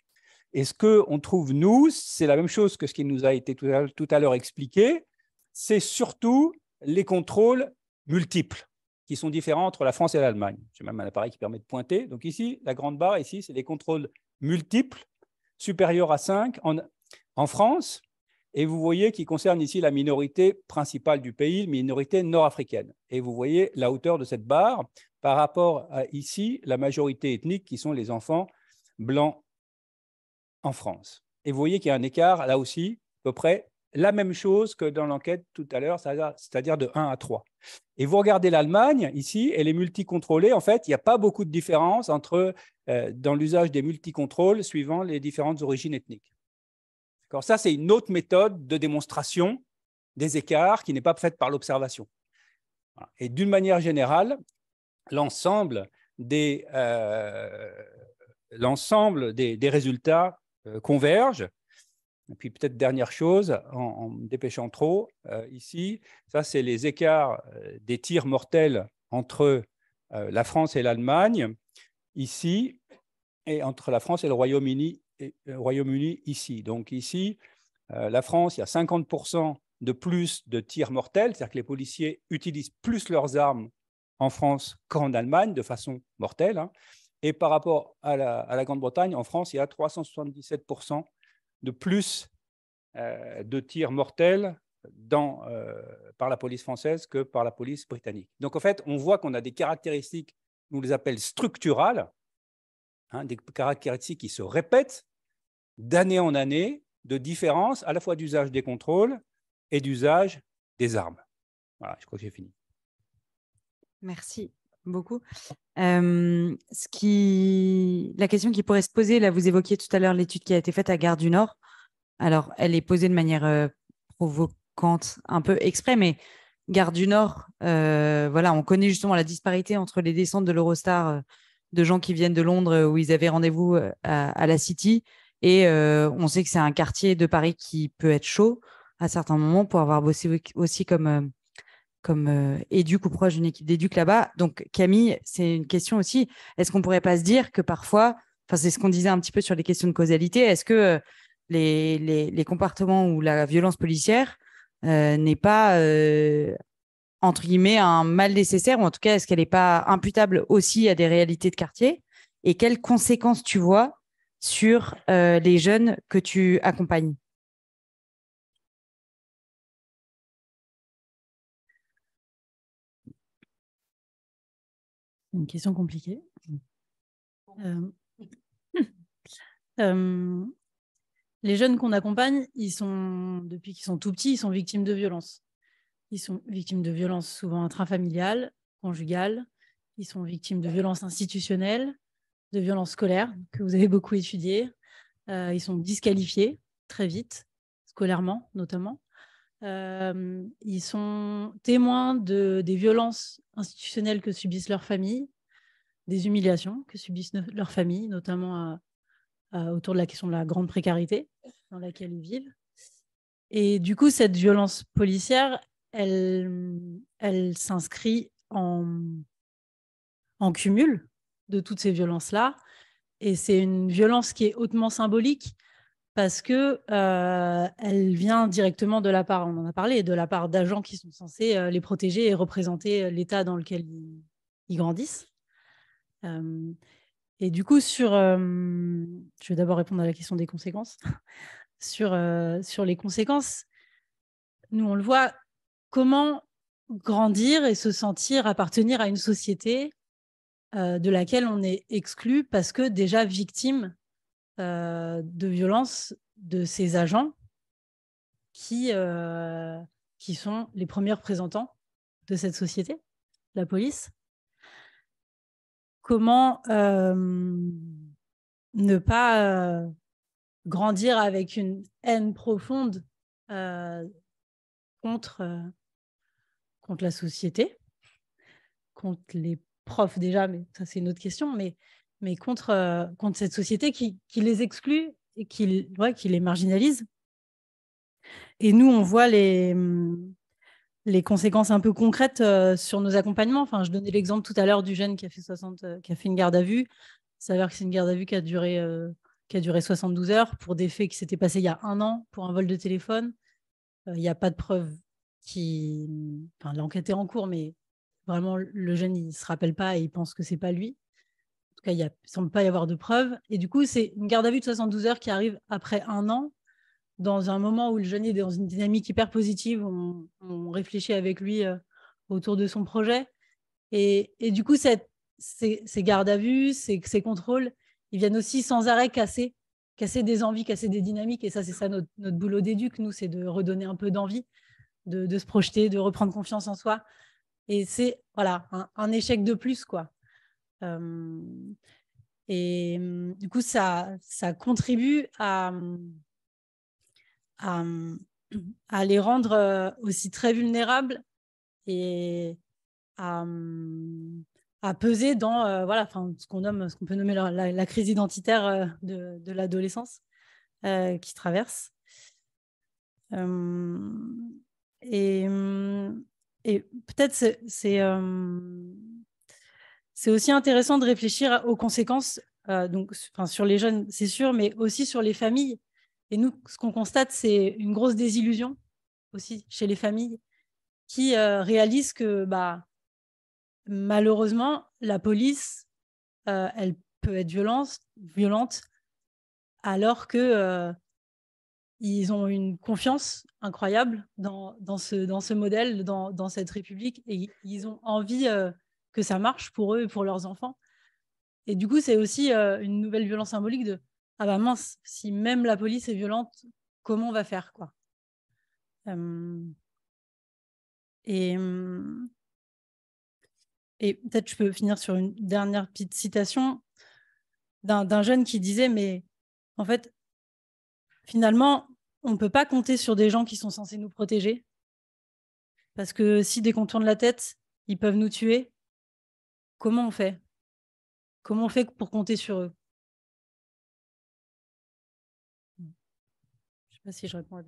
Et ce qu'on trouve, nous, c'est la même chose que ce qui nous a été tout à l'heure expliqué, c'est surtout les contrôles multiples qui sont différents entre la France et l'Allemagne. J'ai même un appareil qui permet de pointer. Donc ici, la grande barre, ici, c'est les contrôles multiples supérieurs à 5 en, en France. Et vous voyez qui concerne ici la minorité principale du pays, la minorité nord-africaine. Et vous voyez la hauteur de cette barre par rapport à ici la majorité ethnique qui sont les enfants blancs en France. Et vous voyez qu'il y a un écart, là aussi, à peu près la même chose que dans l'enquête tout à l'heure, c'est-à-dire de 1 à 3. Et vous regardez l'Allemagne, ici, elle est multicontrôlée. En fait, il n'y a pas beaucoup de différence entre, euh, dans l'usage des multicontrôles suivant les différentes origines ethniques. Ça, c'est une autre méthode de démonstration des écarts qui n'est pas faite par l'observation. Et d'une manière générale, l'ensemble des, euh, des, des résultats euh, convergent. Et puis peut-être dernière chose, en, dépêchant trop, euh, ici, ça c'est les écarts euh, des tirs mortels entre la France et l'Allemagne, ici, et entre la France et le Royaume-Uni, Royaume ici. Donc ici, la France, il y a 50% de plus de tirs mortels, c'est-à-dire que les policiers utilisent plus leurs armes en France qu'en Allemagne de façon mortelle. Hein. Et par rapport à la, Grande-Bretagne, en France, il y a 377% de plus euh, de tirs mortels euh, par la police française que par la police britannique. Donc en fait, on voit qu'on a des caractéristiques, nous les appelle structurales, hein, des caractéristiques qui se répètent d'année en année, de différence à la fois d'usage des contrôles et d'usage des armes. Voilà, je crois que j'ai fini. Merci beaucoup. La question qui pourrait se poser, là, vous évoquiez tout à l'heure l'étude qui a été faite à Gare du Nord. Alors, elle est posée de manière provocante, un peu exprès, mais Gare du Nord, voilà, on connaît justement la disparité entre les descentes de l'Eurostar de gens qui viennent de Londres où ils avaient rendez-vous à, à, la City. Et on sait que c'est un quartier de Paris qui peut être chaud à certains moments pour avoir bossé aussi comme comme euh, éduque ou proche d'une équipe d'éduc là-bas. Donc, Camille, c'est une question aussi. Est-ce qu'on pourrait pas se dire que parfois, enfin, c'est ce qu'on disait un petit peu sur les questions de causalité, est-ce que euh, les, comportements ou la violence policière euh, n'est pas, entre guillemets, un mal nécessaire, ou en tout cas, est-ce qu'elle n'est pas imputable aussi à des réalités de quartier Et quelles conséquences tu vois sur les jeunes que tu accompagnes une question compliquée. Euh, <laughs> euh, les jeunes qu'on accompagne, ils sont, depuis qu'ils sont tout petits, ils sont victimes de violences. Ils sont victimes de violences souvent intrafamiliales, conjugales. Ils sont victimes de violences institutionnelles, de violences scolaires, que vous avez beaucoup étudiées. Euh, ils sont disqualifiés très vite, scolairement notamment. Euh, ils sont témoins de, des violences institutionnelles que subissent leurs familles, des humiliations que subissent leurs familles, notamment autour de la question de la grande précarité dans laquelle ils vivent. Et du coup, cette violence policière, elle, elle s'inscrit en, en cumul de toutes ces violences-là. Et c'est une violence qui est hautement symbolique parce que euh, elle vient directement de la part, on en a parlé, de la part d'agents qui sont censés euh, les protéger et représenter euh, l'État dans lequel ils, grandissent. et du coup, sur, je vais d'abord répondre à la question des conséquences. <laughs> sur, sur les conséquences, nous on le voit, comment grandir et se sentir appartenir à une société de laquelle on est exclu parce que déjà victime euh, de violence de ces agents qui, euh, qui sont les premiers représentants de cette société, la police. Comment euh, ne pas grandir avec une haine profonde contre, contre la société, contre les profs déjà, mais ça c'est une autre question, mais mais contre, euh, contre cette société qui, les exclut et qui, les marginalise. Et nous, on voit les, mm, conséquences un peu concrètes euh, sur nos accompagnements. Enfin, je donnais l'exemple tout à l'heure du jeune qui a fait, 60, euh, qui a fait une garde à vue. Il s'avère que c'est une garde à vue qui a duré, qui a duré 72 heures pour des faits qui s'étaient passés il y a un an pour un vol de téléphone. Il n'y a pas de preuve qui. Mm, enfin, l'enquête est en cours, mais vraiment, le jeune, il ne se rappelle pas et il pense que c'est pas lui tout cas, il ne semble pas y avoir de preuves. Et du coup, c'est une garde à vue de 72 heures qui arrive après un an, dans un moment où le jeune est dans une dynamique hyper positive, on, réfléchit avec lui euh, autour de son projet. Et, du coup, cette, ces, garde gardes à vue, ces, contrôles, ils viennent aussi sans arrêt casser, casser des envies, casser des dynamiques. Et ça, c'est ça notre, boulot d'éduc, nous, c'est de redonner un peu d'envie, de, se projeter, de reprendre confiance en soi. Et c'est voilà un échec de plus, quoi et du coup, ça, ça contribue à, <clears throat> à, les rendre aussi très vulnérables et à, peser dans voilà, enfin, ce qu'on nomme, ce qu'on peut nommer la, crise identitaire de, l'adolescence euh, qui traverse. et, et peut-être c'est c'est aussi intéressant de réfléchir aux conséquences euh, donc, sur les jeunes, c'est sûr, mais aussi sur les familles. Et nous, ce qu'on constate, c'est une grosse désillusion aussi chez les familles qui euh, réalisent que bah, malheureusement, la police, euh, elle peut être violente, violente alors qu'ils ont une confiance incroyable dans, dans, ce, dans ce modèle, dans, dans cette République, et ils ont envie que ça marche pour eux et pour leurs enfants. Et du coup, c'est aussi euh, une nouvelle violence symbolique de ah bah mince, si même la police est violente, comment on va faire quoi euh, Et, euh, et peut-être je peux finir sur une dernière petite citation d'un jeune qui disait mais en fait finalement on ne peut pas compter sur des gens qui sont censés nous protéger parce que si des contours de la tête ils peuvent nous tuer comment on fait Comment on fait pour compter sur eux hmm. Je ne sais pas si je réponds à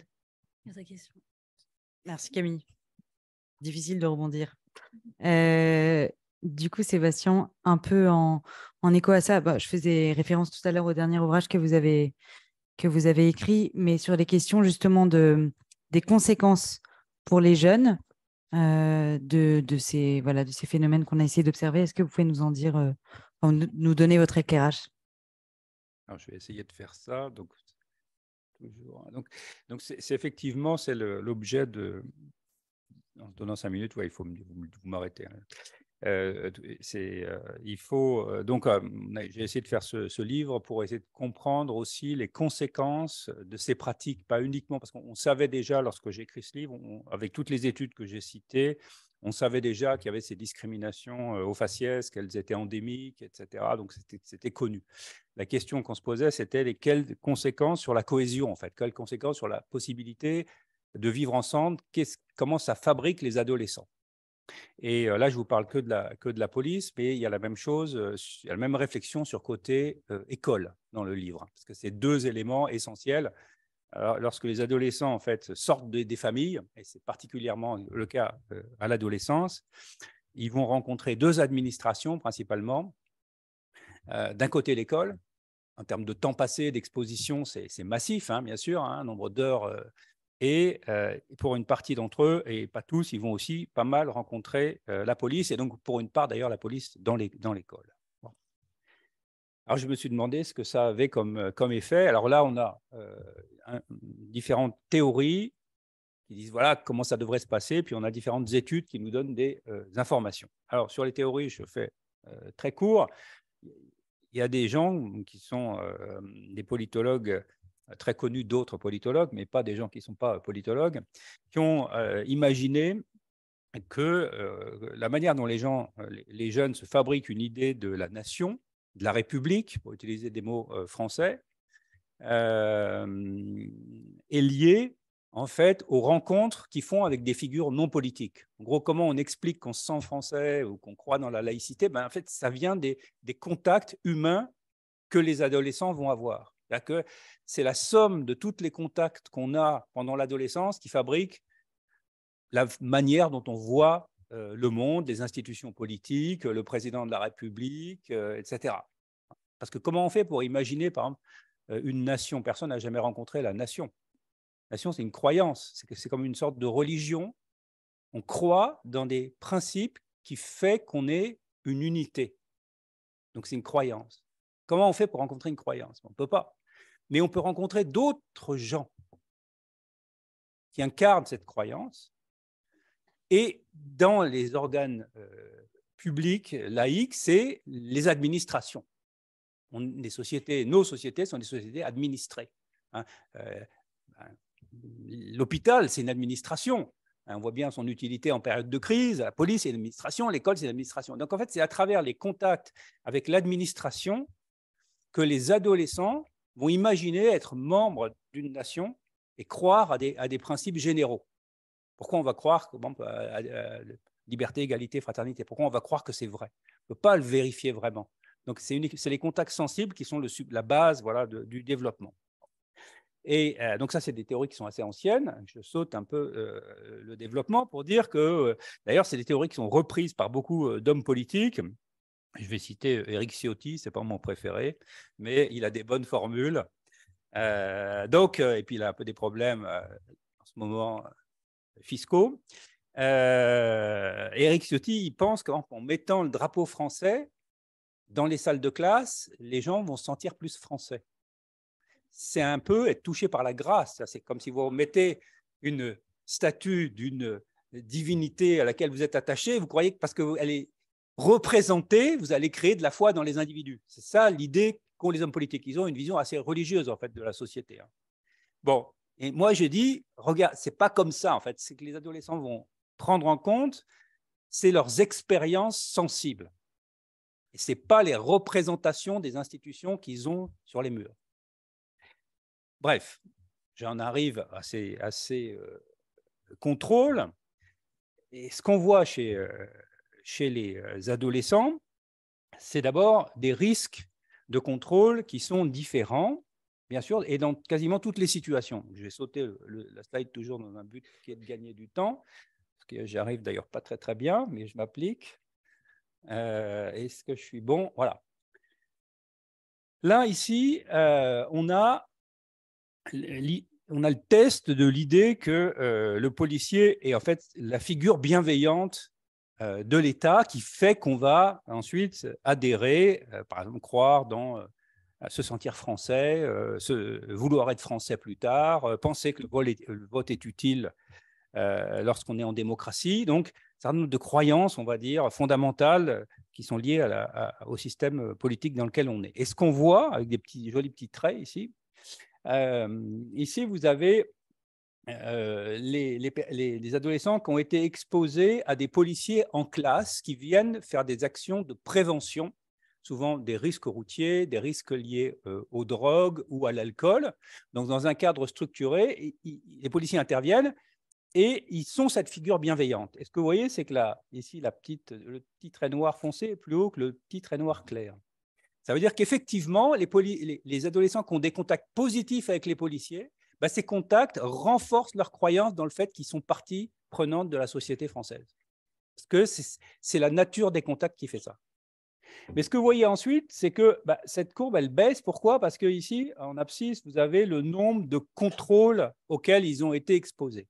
ta question. Merci Camille. Difficile de rebondir. Euh, du coup, Sébastien, un peu en, écho à ça, bah, je faisais référence tout à l'heure au dernier ouvrage que vous avez, que vous avez écrit, mais sur les questions justement de, des conséquences pour les jeunes, euh, de, de, ces, voilà, de ces phénomènes qu'on a essayé d'observer. Est-ce que vous pouvez nous en dire, euh, nous donner votre éclairage Je vais essayer de faire ça. Donc, toujours, hein. donc, donc c'est, effectivement c'est l'objet de. En se donnant cinq minutes, ouais, il faut vous m'arrêter. Hein c'est, il faut donc j'ai essayé de faire ce, livre pour essayer de comprendre aussi les conséquences de ces pratiques, pas uniquement parce qu'on savait déjà lorsque j'ai écrit ce livre, avec toutes les études que j'ai citées, on savait déjà qu'il y avait ces discriminations aux faciès, qu'elles étaient endémiques, etc. Donc c'était, connu. La question qu'on se posait, c'était les, quelles conséquences sur la cohésion en fait, quelles conséquences sur la possibilité de vivre ensemble, comment ça fabrique les adolescents. Et là, je vous parle que de, la, de la police, mais il y a la même chose, la même réflexion sur côté école dans le livre, parce que c'est deux éléments essentiels. lorsque les adolescents en fait sortent des familles, et c'est particulièrement le cas à l'adolescence, ils vont rencontrer deux administrations principalement. D'un côté, l'école, en termes de temps passé, d'exposition, c'est massif, hein, bien sûr, un hein, nombre d'heures et euh, pour une partie d'entre eux, et pas tous, ils vont aussi pas mal rencontrer euh, la police, et donc pour une part d'ailleurs la police dans l'école. Dans l'école. Alors je me suis demandé ce que ça avait comme, euh, comme effet. Alors là, on a différentes théories qui disent voilà comment ça devrait se passer, puis on a différentes études qui nous donnent des informations. Alors sur les théories, je fais très court. Il y a des gens qui sont des politologues euh, très connus d'autres politologues, mais pas des gens qui ne sont pas euh, politologues, qui ont euh, imaginé que la manière dont les, gens, les jeunes se fabriquent une idée de la nation, de la République, pour utiliser des mots français, est liée en fait aux rencontres qu'ils font avec des figures non politiques. En gros, comment on explique qu'on se sent français ou qu'on croit dans la laïcité ben, En fait, ça vient des contacts humains que les adolescents vont avoir que c'est la somme de tous les contacts qu'on a pendant l'adolescence qui fabrique la manière dont on voit euh, le monde, les institutions politiques, le président de la République, euh, etc. Parce que comment on fait pour imaginer, par exemple, euh, une nation Personne n'a jamais rencontré la nation. La nation, c'est une croyance, c'est comme une sorte de religion. On croit dans des principes qui fait qu'on est une unité. Donc c'est une croyance. Comment on fait pour rencontrer une croyance On ne peut pas mais on peut rencontrer d'autres gens qui incarnent cette croyance. Et dans les organes euh, publics, laïcs, c'est les administrations. sociétés, nos sociétés sont des sociétés administrées. Hein. Euh, ben, l'hôpital, c'est une administration. Hein, on voit bien son utilité en période de crise. La police, c'est administration. L'école, c'est une administration. Donc, en fait, c'est à travers les contacts avec l'administration que les adolescents vont imaginer être membres d'une nation et croire à des, principes généraux. Pourquoi on va croire que, à, liberté, égalité, fraternité, pourquoi on va croire que c'est vrai On ne peut pas le vérifier vraiment. Donc, c'est les contacts sensibles qui sont la base voilà, du développement. Et euh, donc ça, c'est des théories qui sont assez anciennes. Je saute un peu euh, le développement pour dire que, euh, d'ailleurs, c'est des théories qui sont reprises par beaucoup d'hommes politiques, je vais citer euh, Eric Ciotti, c'est pas mon préféré, mais il a des bonnes formules. Euh, donc, euh, et puis il a un peu des problèmes en ce moment fiscaux. Euh, Eric Ciotti, il pense qu'en mettant le drapeau français dans les salles de classe, les gens vont se sentir plus français. C'est un peu être touché par la grâce. C'est comme si vous mettez une statue d'une divinité à laquelle vous êtes attaché, vous croyez que parce qu'elle est représenter, vous allez créer de la foi dans les individus. C'est ça l'idée qu'ont les hommes politiques. Ils ont une vision assez religieuse, en fait, de la société. Hein. Bon, et moi, je dis, regarde, c'est pas comme ça, en fait. C'est que les adolescents vont prendre en compte, c'est leurs expériences sensibles. Et ce n'est pas les représentations des institutions qu'ils ont sur les murs. Bref, j'en arrive à ces, euh, contrôles. Et ce qu'on voit chez, euh, chez les euh, adolescents, c'est d'abord des risques de contrôle qui sont différents, bien sûr, et dans quasiment toutes les situations. Je vais sauter la slide toujours dans un but qui est de gagner du temps, parce que j'arrive d'ailleurs pas très très bien, mais je m'applique. Euh, est-ce que je suis bon Voilà. Là, ici, euh, on, a, on a le test de l'idée que le policier est en fait la figure bienveillante euh, de l'État qui fait qu'on va ensuite adhérer, euh, par exemple croire dans euh, se sentir français, se, vouloir être français plus tard, penser que le vote est, utile lorsqu'on est en démocratie. Donc, certain nombre de croyances, on va dire, fondamentales qui sont liées au système politique dans lequel on est. Et ce qu'on voit, avec des petits, jolis petits traits ici, ici, vous avez euh, les, adolescents qui ont été exposés à des policiers en classe qui viennent faire des actions de prévention, souvent des risques routiers, des risques liés euh, aux drogues ou à l'alcool. Donc, dans un cadre structuré, les policiers interviennent et ils sont cette figure bienveillante. Et ce que vous voyez, c'est que là, ici, la petite, le petit trait noir foncé est plus haut que le petit trait noir clair. Ça veut dire qu'effectivement, les adolescents qui ont des contacts positifs avec les policiers, bah, ces contacts renforcent leur croyance dans le fait qu'ils sont partie prenante de la société française. Parce que c'est la nature des contacts qui fait ça. Mais ce que vous voyez ensuite, c'est que bah, cette courbe, elle baisse. Pourquoi Parce que ici, en abscisse, vous avez le nombre de contrôles auxquels ils ont été exposés.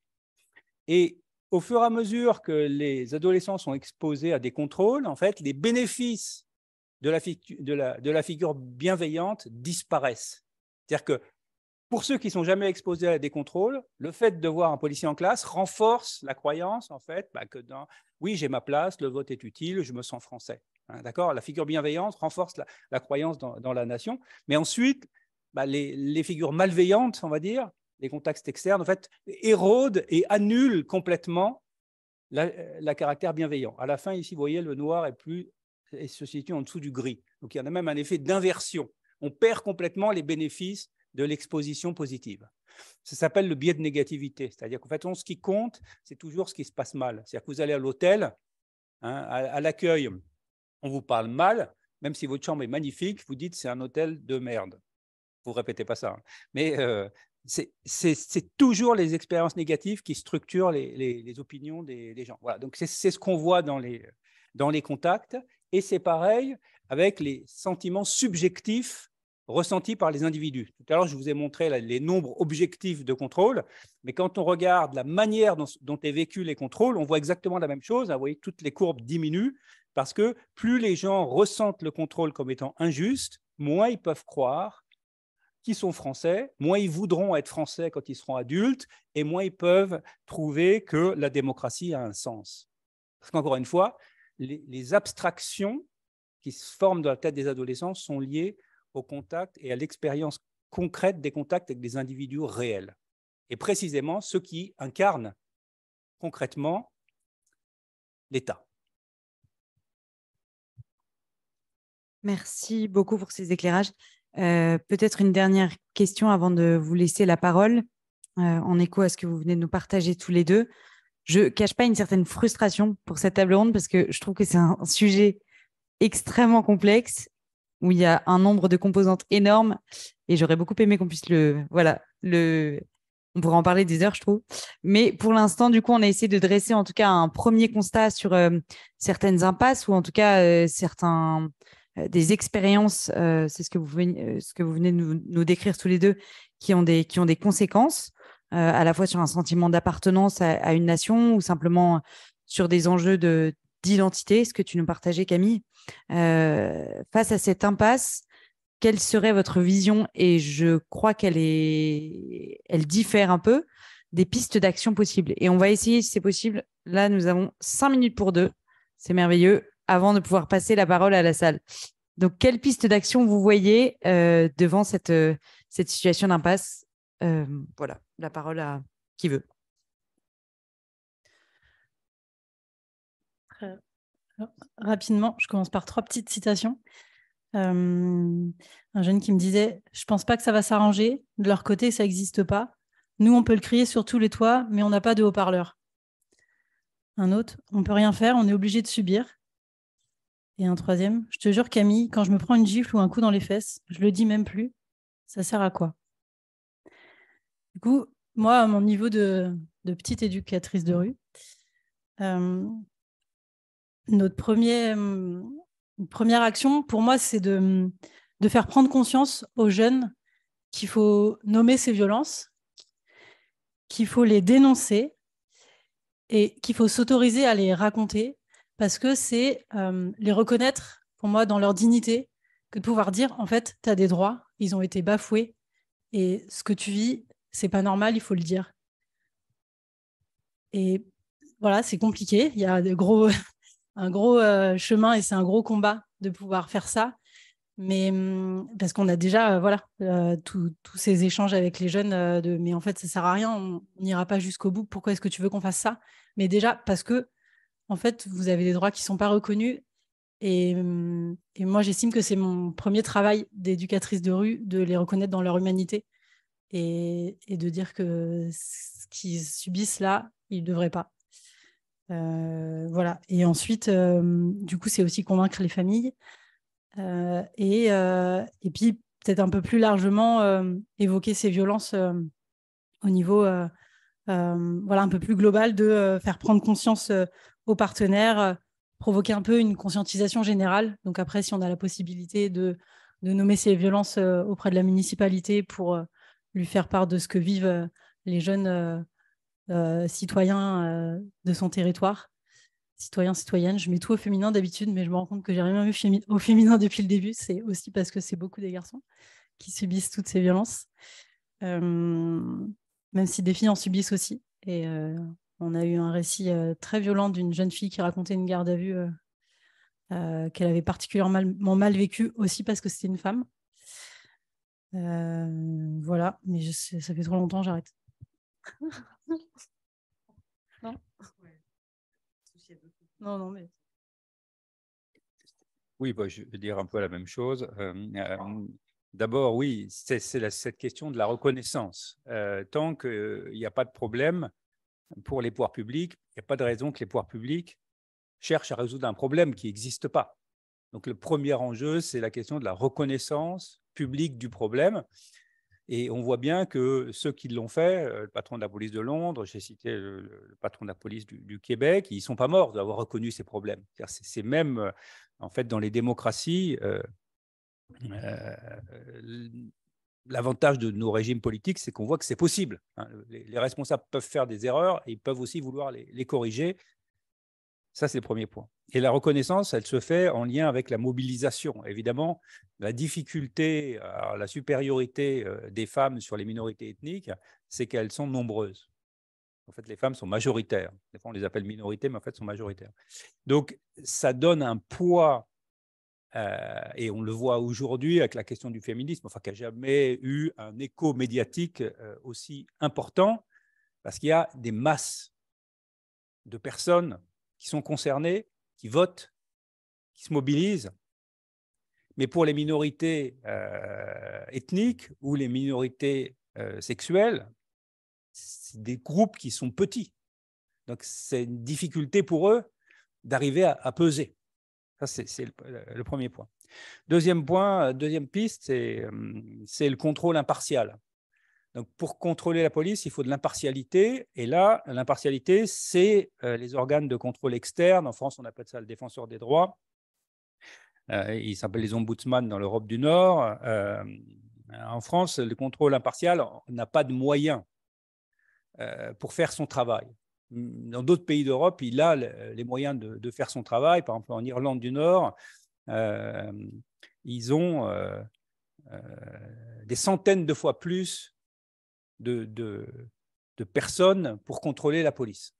Et au fur et à mesure que les adolescents sont exposés à des contrôles, en fait, les bénéfices de la, de la, de la figure bienveillante disparaissent. C'est-à-dire que pour ceux qui sont jamais exposés à des contrôles, le fait de voir un policier en classe renforce la croyance en fait bah, que dans oui j'ai ma place, le vote est utile, je me sens français. Hein, d'accord, la figure bienveillante renforce la, croyance dans, la nation, mais ensuite bah, les, figures malveillantes, on va dire, les contacts externes en fait érodent et annulent complètement la, caractère bienveillant. À la fin ici, vous voyez, le noir est plus et se situe en dessous du gris. Donc il y en a même un effet d'inversion. On perd complètement les bénéfices de l'exposition positive. Ça s'appelle le biais de négativité, c'est-à-dire qu'en fait, ce qui compte, c'est toujours ce qui se passe mal. C'est-à-dire que vous allez à l'hôtel, hein, à, l'accueil, on vous parle mal, même si votre chambre est magnifique, vous dites c'est un hôtel de merde. Vous répétez pas ça. Hein. Mais euh, c'est toujours les expériences négatives qui structurent les, opinions des, gens. donc c'est ce qu'on voit dans les, dans les contacts. Et c'est pareil avec les sentiments subjectifs ressentis par les individus. Tout à l'heure, je vous ai montré les nombres objectifs de contrôle, mais quand on regarde la manière dont, est vécu les contrôles, on voit exactement la même chose. Hein, vous voyez, toutes les courbes diminuent parce que plus les gens ressentent le contrôle comme étant injuste, moins ils peuvent croire qu'ils sont français, moins ils voudront être français quand ils seront adultes, et moins ils peuvent trouver que la démocratie a un sens. Parce qu'encore une fois, les, abstractions qui se forment dans la tête des adolescents sont liées au contact et à l'expérience concrète des contacts avec des individus réels. Et précisément ceux qui incarnent concrètement l'État. Merci beaucoup pour ces éclairages. Euh, peut-être une dernière question avant de vous laisser la parole, euh, en écho à ce que vous venez de nous partager tous les deux. Je ne cache pas une certaine frustration pour cette table ronde parce que je trouve que c'est un sujet extrêmement complexe où il y a un nombre de composantes énormes et j'aurais beaucoup aimé qu'on puisse le voilà le on pourrait en parler des heures je trouve mais pour l'instant du coup on a essayé de dresser en tout cas un premier constat sur euh, certaines impasses ou en tout cas euh, certains euh, des expériences c'est ce que vous venez, ce que vous venez de nous, décrire tous les deux qui ont des qui ont des conséquences à la fois sur un sentiment d'appartenance à, une nation ou simplement sur des enjeux de d'identité, ce que tu nous partageais, Camille. Euh, face à cette impasse, quelle serait votre vision Et je crois qu'elle est... elle diffère un peu des pistes d'action possibles. Et on va essayer, si c'est possible, là, nous avons cinq minutes pour deux. C'est merveilleux, avant de pouvoir passer la parole à la salle. Donc, quelle piste d'action vous voyez euh, devant euh, cette, situation d'impasse Voilà, la parole à qui veut. Rapidement, je commence par trois petites citations. Euh, un jeune qui me disait Je pense pas que ça va s'arranger. De leur côté, ça n'existe pas. Nous, on peut le crier sur tous les toits, mais on n'a pas de haut-parleur. Un autre On peut rien faire, on est obligé de subir. Et un troisième Je te jure, Camille, quand je me prends une gifle ou un coup dans les fesses, je le dis même plus. Ça sert à quoi Du coup, moi, à mon niveau de, petite éducatrice de rue, euh, notre premier, hum, première action, pour moi, c'est hum, de, faire prendre conscience aux jeunes qu'il faut nommer ces violences, qu'il faut les dénoncer et qu'il faut s'autoriser à les raconter parce que c'est hum, les reconnaître pour moi dans leur dignité que de pouvoir dire en fait tu as des droits, ils ont été bafoués et ce que tu vis, c'est pas normal, il faut le dire. Et voilà, c'est compliqué, il y a des gros un gros euh, chemin et c'est un gros combat de pouvoir faire ça. Mais hum, parce qu'on a déjà euh, voilà euh, tous ces échanges avec les jeunes de mais en fait ça sert à rien, on n'ira pas jusqu'au bout. Pourquoi est-ce que tu veux qu'on fasse ça Mais déjà parce que en fait vous avez des droits qui sont pas reconnus et, hum, moi, j'estime que c'est mon premier travail d'éducatrice de rue, de les reconnaître dans leur humanité et, et de dire que ce qu'ils subissent là, ils ne devraient pas. Euh, voilà. Et ensuite, euh, du coup, c'est aussi convaincre les familles. Euh, et, puis, peut-être un peu plus largement, évoquer ces violences au niveau voilà, un peu plus global de faire prendre conscience aux partenaires, provoquer un peu une conscientisation générale. Donc après, si on a la possibilité de, de nommer ces violences auprès de la municipalité pour lui faire part de ce que vivent les jeunes euh, citoyen euh, de son territoire, citoyen, citoyenne. Je mets tout au féminin d'habitude, mais je me rends compte que j'ai rien vu au féminin depuis le début. C'est aussi parce que c'est beaucoup des garçons qui subissent toutes ces violences, euh, même si des filles en subissent aussi. Et on a eu un récit très violent d'une jeune fille qui racontait une garde à vue qu'elle avait particulièrement mal, vécue aussi parce que c'était une femme. voilà, mais ça fait trop longtemps, j'arrête. <laughs> Non, non, mais. Oui, bah, je veux dire un peu la même chose. Euh, euh, d'abord, oui, c'est cette question de la reconnaissance. Euh, tant qu'il n'y a pas de problème pour les pouvoirs publics, il n'y a pas de raison que les pouvoirs publics cherchent à résoudre un problème qui n'existe pas. Donc le premier enjeu, c'est la question de la reconnaissance publique du problème. Et on voit bien que ceux qui l'ont fait, euh, le patron de la police de Londres, j'ai cité le, patron de la police du, Québec, ils ne sont pas morts d'avoir reconnu ces problèmes. C'est même, euh, en fait, dans les démocraties, euh, l'avantage de nos régimes politiques, c'est qu'on voit que c'est possible. Hein. Les, responsables peuvent faire des erreurs et ils peuvent aussi vouloir les corriger ça, c'est le premier point. Et la reconnaissance, elle se fait en lien avec la mobilisation. Évidemment, la difficulté, la supériorité euh, des femmes sur les minorités ethniques, c'est qu'elles sont nombreuses. En fait, les femmes sont majoritaires. Des fois, on les appelle minorités, mais en fait, elles sont majoritaires. Donc, ça donne un poids, euh, et on le voit aujourd'hui avec la question du féminisme, enfin, qui n'a jamais eu un écho médiatique euh, aussi important, parce qu'il y a des masses de personnes qui sont concernés, qui votent, qui se mobilisent. Mais pour les minorités euh, ethniques ou les minorités euh, sexuelles, c'est des groupes qui sont petits. Donc c'est une difficulté pour eux d'arriver à, peser. Ça, c'est le, le, premier point. Deuxième point, euh, deuxième piste, c'est le contrôle impartial. Donc, pour contrôler la police, il faut de l'impartialité. Et là, l'impartialité, c'est euh, les organes de contrôle externe. En France, on appelle ça le défenseur des droits. Ils euh, il s'appelle les ombudsman dans l'Europe du Nord. Euh, en France, le contrôle impartial n'a pas de moyens pour faire son travail. Dans d'autres pays d'Europe, il a les moyens de, faire son travail. Par exemple, en Irlande du Nord, ils ont des centaines de fois plus de, personnes pour contrôler la police,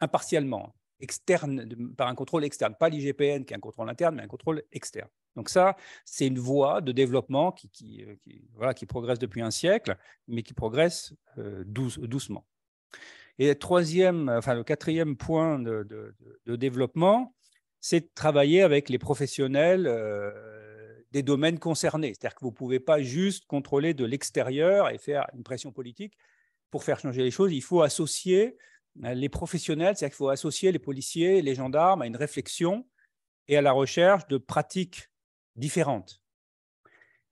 impartialement, externe, par un contrôle externe, pas l'IGPN qui est un contrôle interne, mais un contrôle externe. Donc ça, c'est une voie de développement qui, euh, voilà, qui progresse depuis un siècle, mais qui progresse euh, doucement. Et le troisième, enfin le quatrième point de, développement, c'est de travailler avec les professionnels euh, des domaines concernés. C'est-à-dire que vous ne pouvez pas juste contrôler de l'extérieur et faire une pression politique. Pour faire changer les choses, il faut associer euh, les professionnels, c'est-à-dire qu'il faut associer les policiers, les gendarmes à une réflexion et à la recherche de pratiques différentes.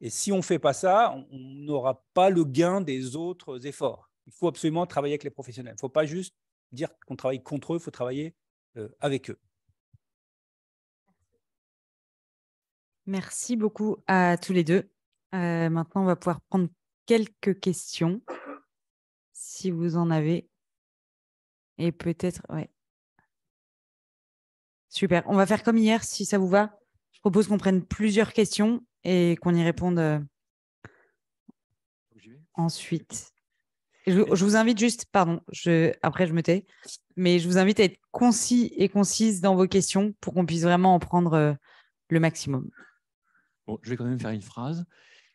Et si on ne fait pas ça, on n'aura pas le gain des autres efforts. Il faut absolument travailler avec les professionnels. Il ne faut pas juste dire qu'on travaille contre eux, il faut travailler euh, avec eux. Merci beaucoup à tous les deux. Euh, maintenant, on va pouvoir prendre quelques questions, si vous en avez. Et peut-être, ouais. Super. On va faire comme hier, si ça vous va. Je propose qu'on prenne plusieurs questions et qu'on y réponde euh, ensuite. Je, vous invite juste, pardon, je, après je me tais, mais je vous invite à être concis et concise dans vos questions pour qu'on puisse vraiment en prendre euh, le maximum je vais quand même faire une phrase.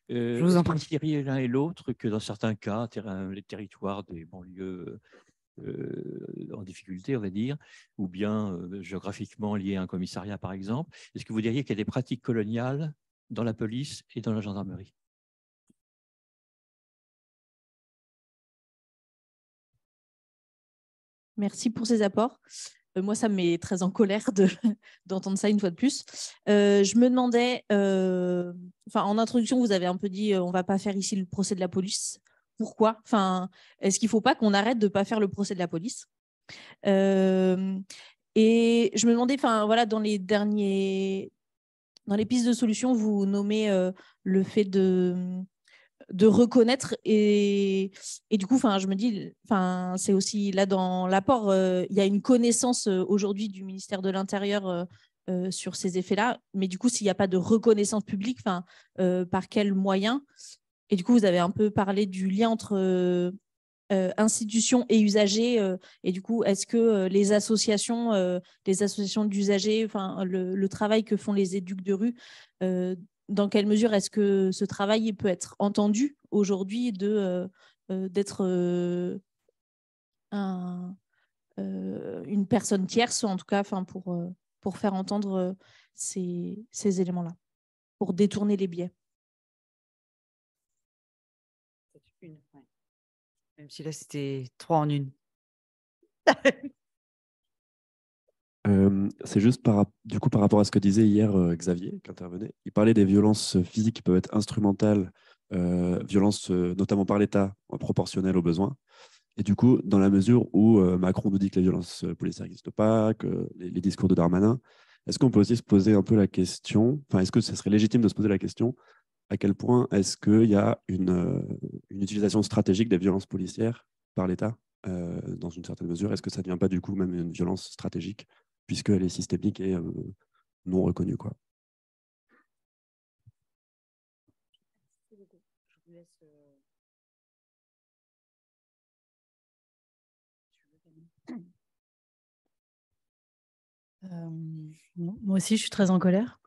je euh, vous en prie. l'un et l'autre que dans certains cas, euh, les territoires des banlieues euh, en difficulté, on va dire, ou bien géographiquement liés à un commissariat, par exemple, est-ce que vous diriez qu'il y a des pratiques coloniales dans la police et dans la gendarmerie Merci pour ces apports. Euh, moi, ça me met très en colère <laughs> d'entendre ça une fois de plus. Euh, je me demandais, euh, en introduction, vous avez un peu dit, on ne va pas faire ici le procès de la police. Pourquoi Enfin, est-ce qu'il ne faut pas qu'on arrête de ne pas faire le procès de la police Et je me demandais, enfin, voilà, dans les derniers, dans les pistes de solution, vous nommez le fait de de reconnaître et, du coup enfin je me dis enfin c'est aussi là dans l'apport euh, il y a une connaissance euh, aujourd'hui du ministère de l'intérieur euh, sur ces effets là mais du coup s'il n'y a pas de reconnaissance publique enfin par quels moyens et du coup vous avez un peu parlé du lien entre institutions et usagers et du coup est-ce que les associations les associations d'usagers enfin le, travail que font les éducs de rue dans quelle mesure est-ce que ce travail peut être entendu aujourd'hui de euh, euh, d'être euh, une personne tierce en tout cas enfin pour pour faire entendre ces, éléments là pour détourner les biais même si là c'était trois en une <laughs> Euh, c'est juste par, du coup par rapport à ce que disait hier euh, Xavier qui intervenait. Il parlait des violences physiques qui peuvent être instrumentales, euh, violences notamment par l'État, proportionnelles aux besoins. Et du coup, dans la mesure où Macron nous dit que les violences policières n'existent pas, que les, discours de Darmanin, est-ce qu'on peut aussi se poser un peu la question, enfin est-ce que ce serait légitime de se poser la question à quel point est-ce qu'il y a une, utilisation stratégique des violences policières par l'État dans une certaine mesure Est-ce que ça ne devient pas du coup même une violence stratégique puisqu'elle est systémique et euh, non reconnue. Quoi. Euh, moi aussi, je suis très en colère.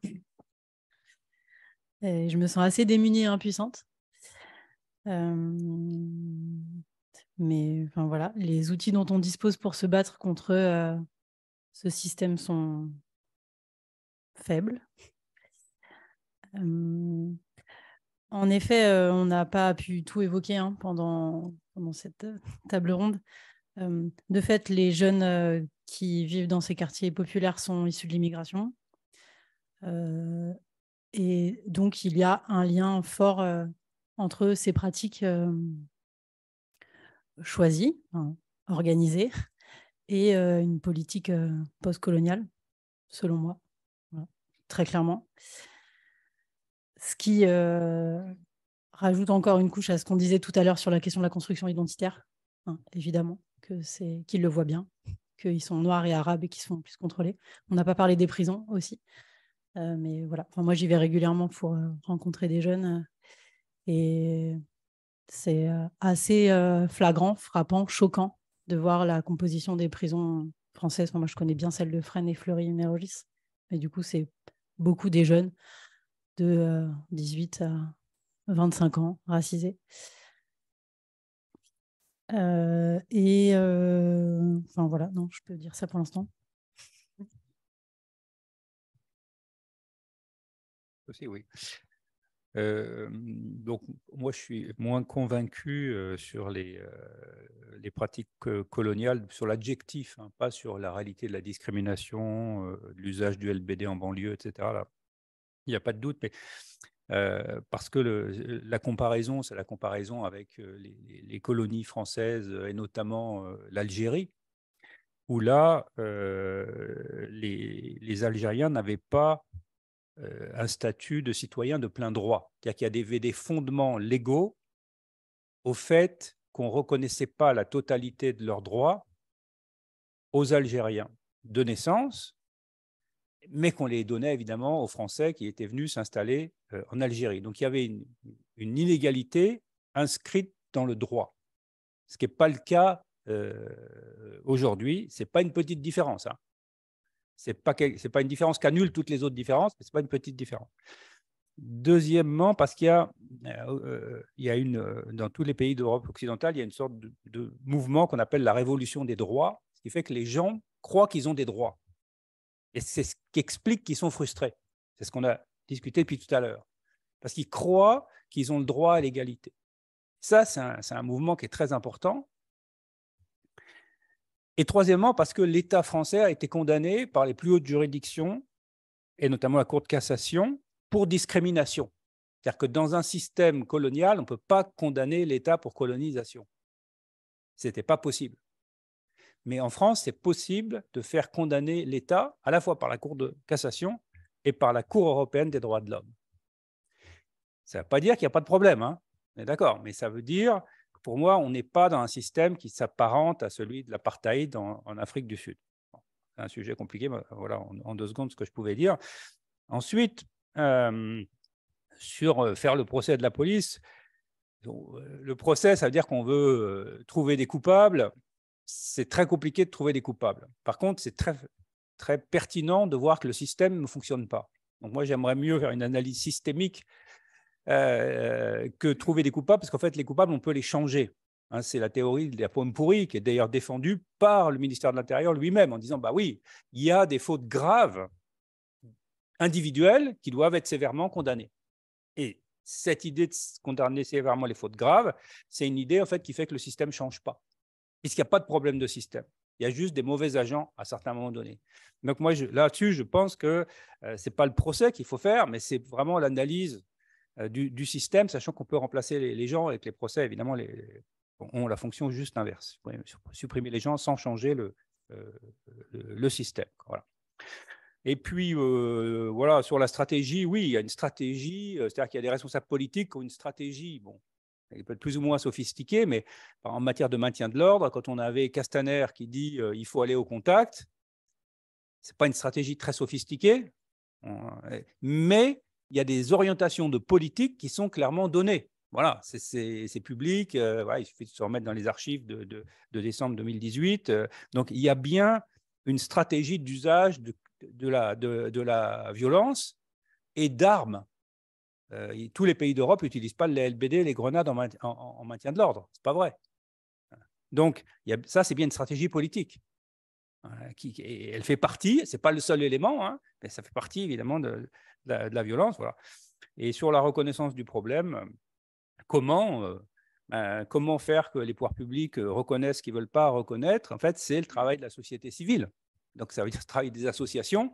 je me sens assez démunie et impuissante. Euh, mais enfin, voilà, les outils dont on dispose pour se battre contre ce système sont faibles. Euh, en effet, euh, on n'a pas pu tout évoquer hein, pendant, cette euh, table ronde. de fait, les jeunes qui vivent dans ces quartiers populaires sont issus de l'immigration. et donc, il y a un lien fort entre ces pratiques choisies, organisées, et euh, une politique euh, postcoloniale, selon moi, très clairement. Ce qui euh, rajoute encore une couche à ce qu'on disait tout à l'heure sur la question de la construction identitaire, hein, évidemment, que c'est qu'ils le voient bien, qu'ils sont noirs et arabes et qu'ils sont plus contrôlés. On n'a pas parlé des prisons aussi, mais voilà. moi, j'y vais régulièrement pour rencontrer des jeunes et c'est assez flagrant, frappant, choquant de voir la composition des prisons françaises. moi, je connais bien celle de Fresnes et Fleury-Mérogis, mais du coup, c'est beaucoup des jeunes de 18 euh, à 25 ans, racisés. Euh, et euh, enfin voilà, non, je peux dire ça pour l'instant. Aussi, oui donc, moi, je suis moins convaincu sur les, les, pratiques coloniales, sur l'adjectif, hein, pas sur la réalité de la discrimination, l'usage du LBD en banlieue, etc. Il n'y a pas de doute, mais parce que la comparaison, c'est la comparaison avec les, colonies françaises et notamment l'Algérie, où là, les, les Algériens n'avaient pas euh, un statut de citoyen de plein droit. C'est-à-dire qu'il y avait des fondements légaux au fait qu'on ne reconnaissait pas la totalité de leurs droits aux Algériens de naissance, mais qu'on les donnait évidemment aux Français qui étaient venus s'installer euh, en Algérie. Donc il y avait une, inégalité inscrite dans le droit, ce qui n'est pas le cas euh, aujourd'hui. Ce n'est pas une petite différence. Hein. Ce n'est pas, pas, une différence qui annule toutes les autres différences, mais ce n'est pas une petite différence. Deuxièmement, parce qu'il y a, euh, euh, y a une, euh, dans tous les pays d'Europe occidentale, il y a une sorte de, mouvement qu'on appelle la révolution des droits, ce qui fait que les gens croient qu'ils ont des droits. Et c'est ce qui explique qu'ils sont frustrés. C'est ce qu'on a discuté depuis tout à l'heure. Parce qu'ils croient qu'ils ont le droit à l'égalité. Ça, c'est un, un, mouvement qui est très important et troisièmement, parce que l'État français a été condamné par les plus hautes juridictions, et notamment la Cour de cassation, pour discrimination. C'est-à-dire que dans un système colonial, on ne peut pas condamner l'État pour colonisation. Ce n'était pas possible. Mais en France, c'est possible de faire condamner l'État à la fois par la Cour de cassation et par la Cour européenne des droits de l'homme. Ça ne veut pas dire qu'il n'y a pas de problème, hein. d'accord, mais ça veut dire pour moi, on n'est pas dans un système qui s'apparente à celui de l'apartheid en, Afrique du Sud. c'est un sujet compliqué, mais euh, voilà en, deux secondes ce que je pouvais dire. Ensuite, euh, sur euh, faire le procès de la police, le procès, ça veut dire qu'on veut trouver des coupables. C'est très compliqué de trouver des coupables. Par contre, c'est très, très pertinent de voir que le système ne fonctionne pas. Donc moi, j'aimerais mieux faire une analyse systémique euh, euh, que trouver des coupables, parce qu'en fait, les coupables, on peut les changer. Hein. c'est la théorie de la pomme pourrie, qui est d'ailleurs défendue par le ministère de l'Intérieur lui-même, en disant, bah oui, il y a des fautes graves individuelles qui doivent être sévèrement condamnées. Et cette idée de condamner sévèrement les fautes graves, c'est une idée en fait qui fait que le système ne change pas, puisqu'il n'y a pas de problème de système. Il y a juste des mauvais agents à certains moments donnés. Donc moi, là-dessus, je pense que euh, ce n'est pas le procès qu'il faut faire, mais c'est vraiment l'analyse euh, du, système, sachant qu'on peut remplacer les, gens avec les procès, évidemment, les, ont la fonction juste inverse, supprimer les gens sans changer le, euh, le, système. Et puis, euh, voilà, sur la stratégie, oui, il y a une stratégie, c'est-à-dire qu'il y a des responsables politiques qui ont une stratégie, bon, elle peut être plus ou moins sophistiquée, mais en matière de maintien de l'ordre, quand on avait Castaner qui dit qu'il il faut aller au contact, ce n'est pas une stratégie très sophistiquée, mais il y a des orientations de politique qui sont clairement données. Voilà, c'est public, euh, il suffit de se remettre dans les archives de, décembre 2018. Euh, donc il y a bien une stratégie d'usage de, la, de, la, violence et d'armes. Euh, tous les pays d'Europe n'utilisent pas les LBD, les grenades en, maintien, de l'ordre, c'est pas vrai. Donc il ça, c'est bien une stratégie politique. Hein, qui, elle fait partie, c'est pas le seul élément, hein, mais ça fait partie évidemment de, la, violence. Voilà. Et sur la reconnaissance du problème, comment, euh, ben, comment faire que les pouvoirs publics euh, reconnaissent ce qu'ils ne veulent pas reconnaître En fait, c'est le travail de la société civile. Donc, ça veut dire le travail des associations.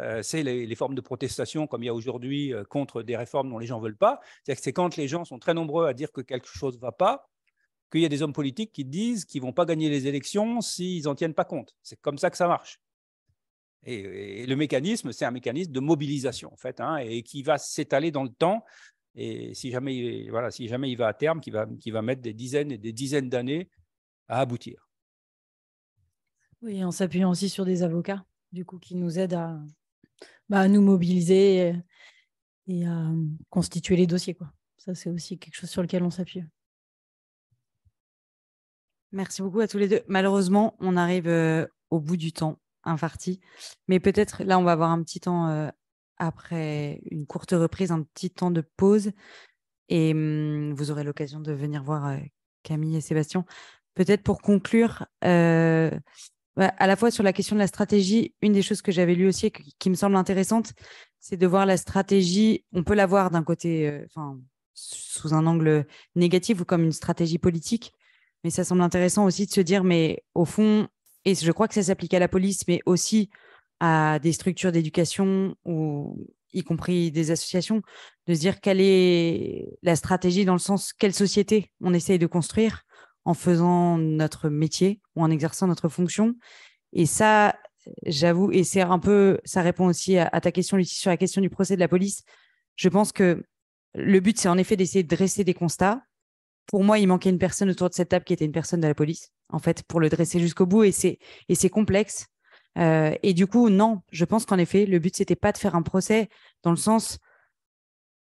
Euh, c'est les, formes de protestation comme il y a aujourd'hui contre des réformes dont les gens ne veulent pas. cest que c'est quand les gens sont très nombreux à dire que quelque chose ne va pas, qu'il y a des hommes politiques qui disent qu'ils ne vont pas gagner les élections s'ils n'en tiennent pas compte. C'est comme ça que ça marche. Et, le mécanisme, c'est un mécanisme de mobilisation, en fait, hein, et qui va s'étaler dans le temps. Et si jamais, voilà, si jamais il va à terme, qui va, qui va mettre des dizaines et des dizaines d'années à aboutir. Oui, en s'appuyant aussi sur des avocats, du coup, qui nous aident à, bah, nous mobiliser et, à constituer les dossiers. Quoi. Ça, c'est aussi quelque chose sur lequel on s'appuie. Merci beaucoup à tous les deux. Malheureusement, on arrive euh, au bout du temps infarti, Mais peut-être là, on va avoir un petit temps euh, après une courte reprise, un petit temps de pause. Et hum, vous aurez l'occasion de venir voir euh, Camille et Sébastien. Peut-être pour conclure, euh, bah, à la fois sur la question de la stratégie, une des choses que j'avais lu aussi et qui, qui me semble intéressante, c'est de voir la stratégie. On peut la voir d'un côté, enfin, sous un angle négatif ou comme une stratégie politique. Mais ça semble intéressant aussi de se dire, mais au fond, et je crois que ça s'applique à la police, mais aussi à des structures d'éducation ou y compris des associations, de se dire quelle est la stratégie dans le sens quelle société on essaye de construire en faisant notre métier ou en exerçant notre fonction. Et ça, j'avoue, et c'est un peu, ça répond aussi à, à, ta question, Lucie, sur la question du procès de la police. Je pense que le but, c'est en effet d'essayer de dresser des constats. Pour moi, il manquait une personne autour de cette table qui était une personne de la police en fait, pour le dresser jusqu'au bout. Et c'est, et c'est complexe. Euh, et du coup, non, je pense qu'en effet, le but, c'était pas de faire un procès dans le sens,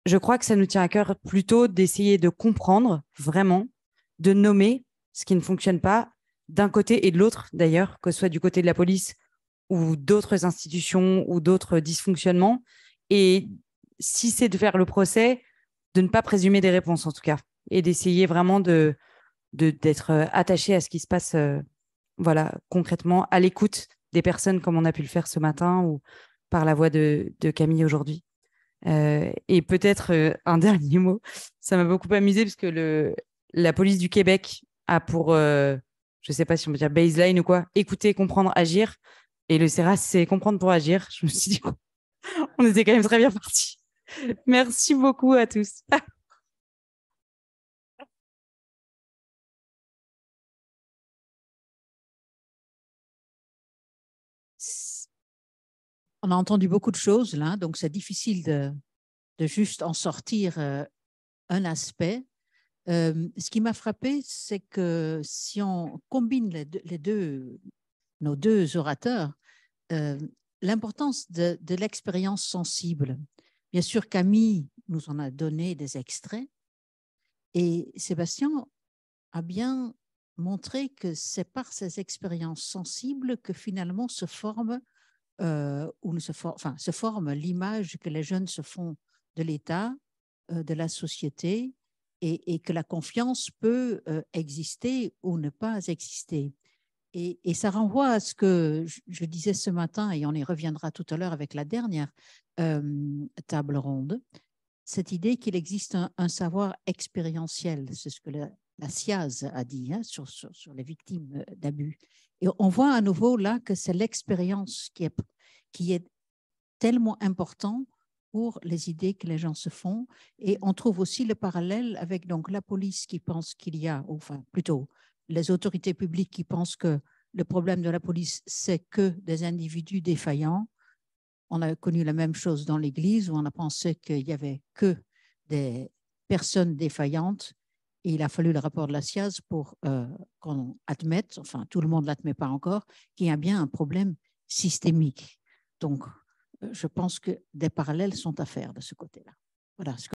je crois que ça nous tient à cœur plutôt d'essayer de comprendre vraiment, de nommer ce qui ne fonctionne pas d'un côté et de l'autre, d'ailleurs, que ce soit du côté de la police ou d'autres institutions ou d'autres dysfonctionnements. Et si c'est de faire le procès, de ne pas présumer des réponses en tout cas, et d'essayer vraiment de, d'être euh, attaché à ce qui se passe euh, voilà, concrètement, à l'écoute des personnes comme on a pu le faire ce matin ou par la voix de, de Camille aujourd'hui. Euh, et peut-être un <laughs> dernier mot, ça m'a beaucoup amusé parce que le, la police du Québec a pour, je sais pas si on peut dire baseline ou quoi, écouter, comprendre, agir. Et le CERAS, c'est comprendre pour agir. Je me suis dit, <laughs> on était quand même très bien partis. Merci beaucoup à tous. <laughs> on a entendu beaucoup de choses là, donc c'est difficile de, de, juste en sortir euh, un aspect. Euh, ce qui m'a frappé, c'est que si on combine les deux, nos deux orateurs, euh, l'importance de, de l'expérience sensible. Bien sûr, Camille nous en a donné des extraits et Sébastien a bien montré que c'est par ces expériences sensibles que finalement se forment euh, où se, forme l'image que les jeunes se font de l'État, euh, de la société, et, que la confiance peut euh, exister ou ne pas exister. Et, ça renvoie à ce que je, disais ce matin, et on y reviendra tout à l'heure avec la dernière table ronde, cette idée qu'il existe un, un savoir expérientiel, c'est ce que la la SIAZ a dit hein, sur, sur, les victimes euh, d'abus. Et on voit à nouveau là que c'est l'expérience qui est, qui est tellement importante pour les idées que les gens se font. Et on trouve aussi le parallèle avec donc la police qui pense qu'il y a, enfin plutôt les autorités publiques qui pensent que le problème de la police, c'est que des individus défaillants. On a connu la même chose dans l'Église où on a pensé qu'il y avait que des personnes défaillantes il a fallu le rapport de la SIAZ pour euh, qu'on admette, enfin tout le monde ne l'admet pas encore, qu'il y a bien un problème systémique. Donc, euh, je pense que des parallèles sont à faire de ce côté-là. Voilà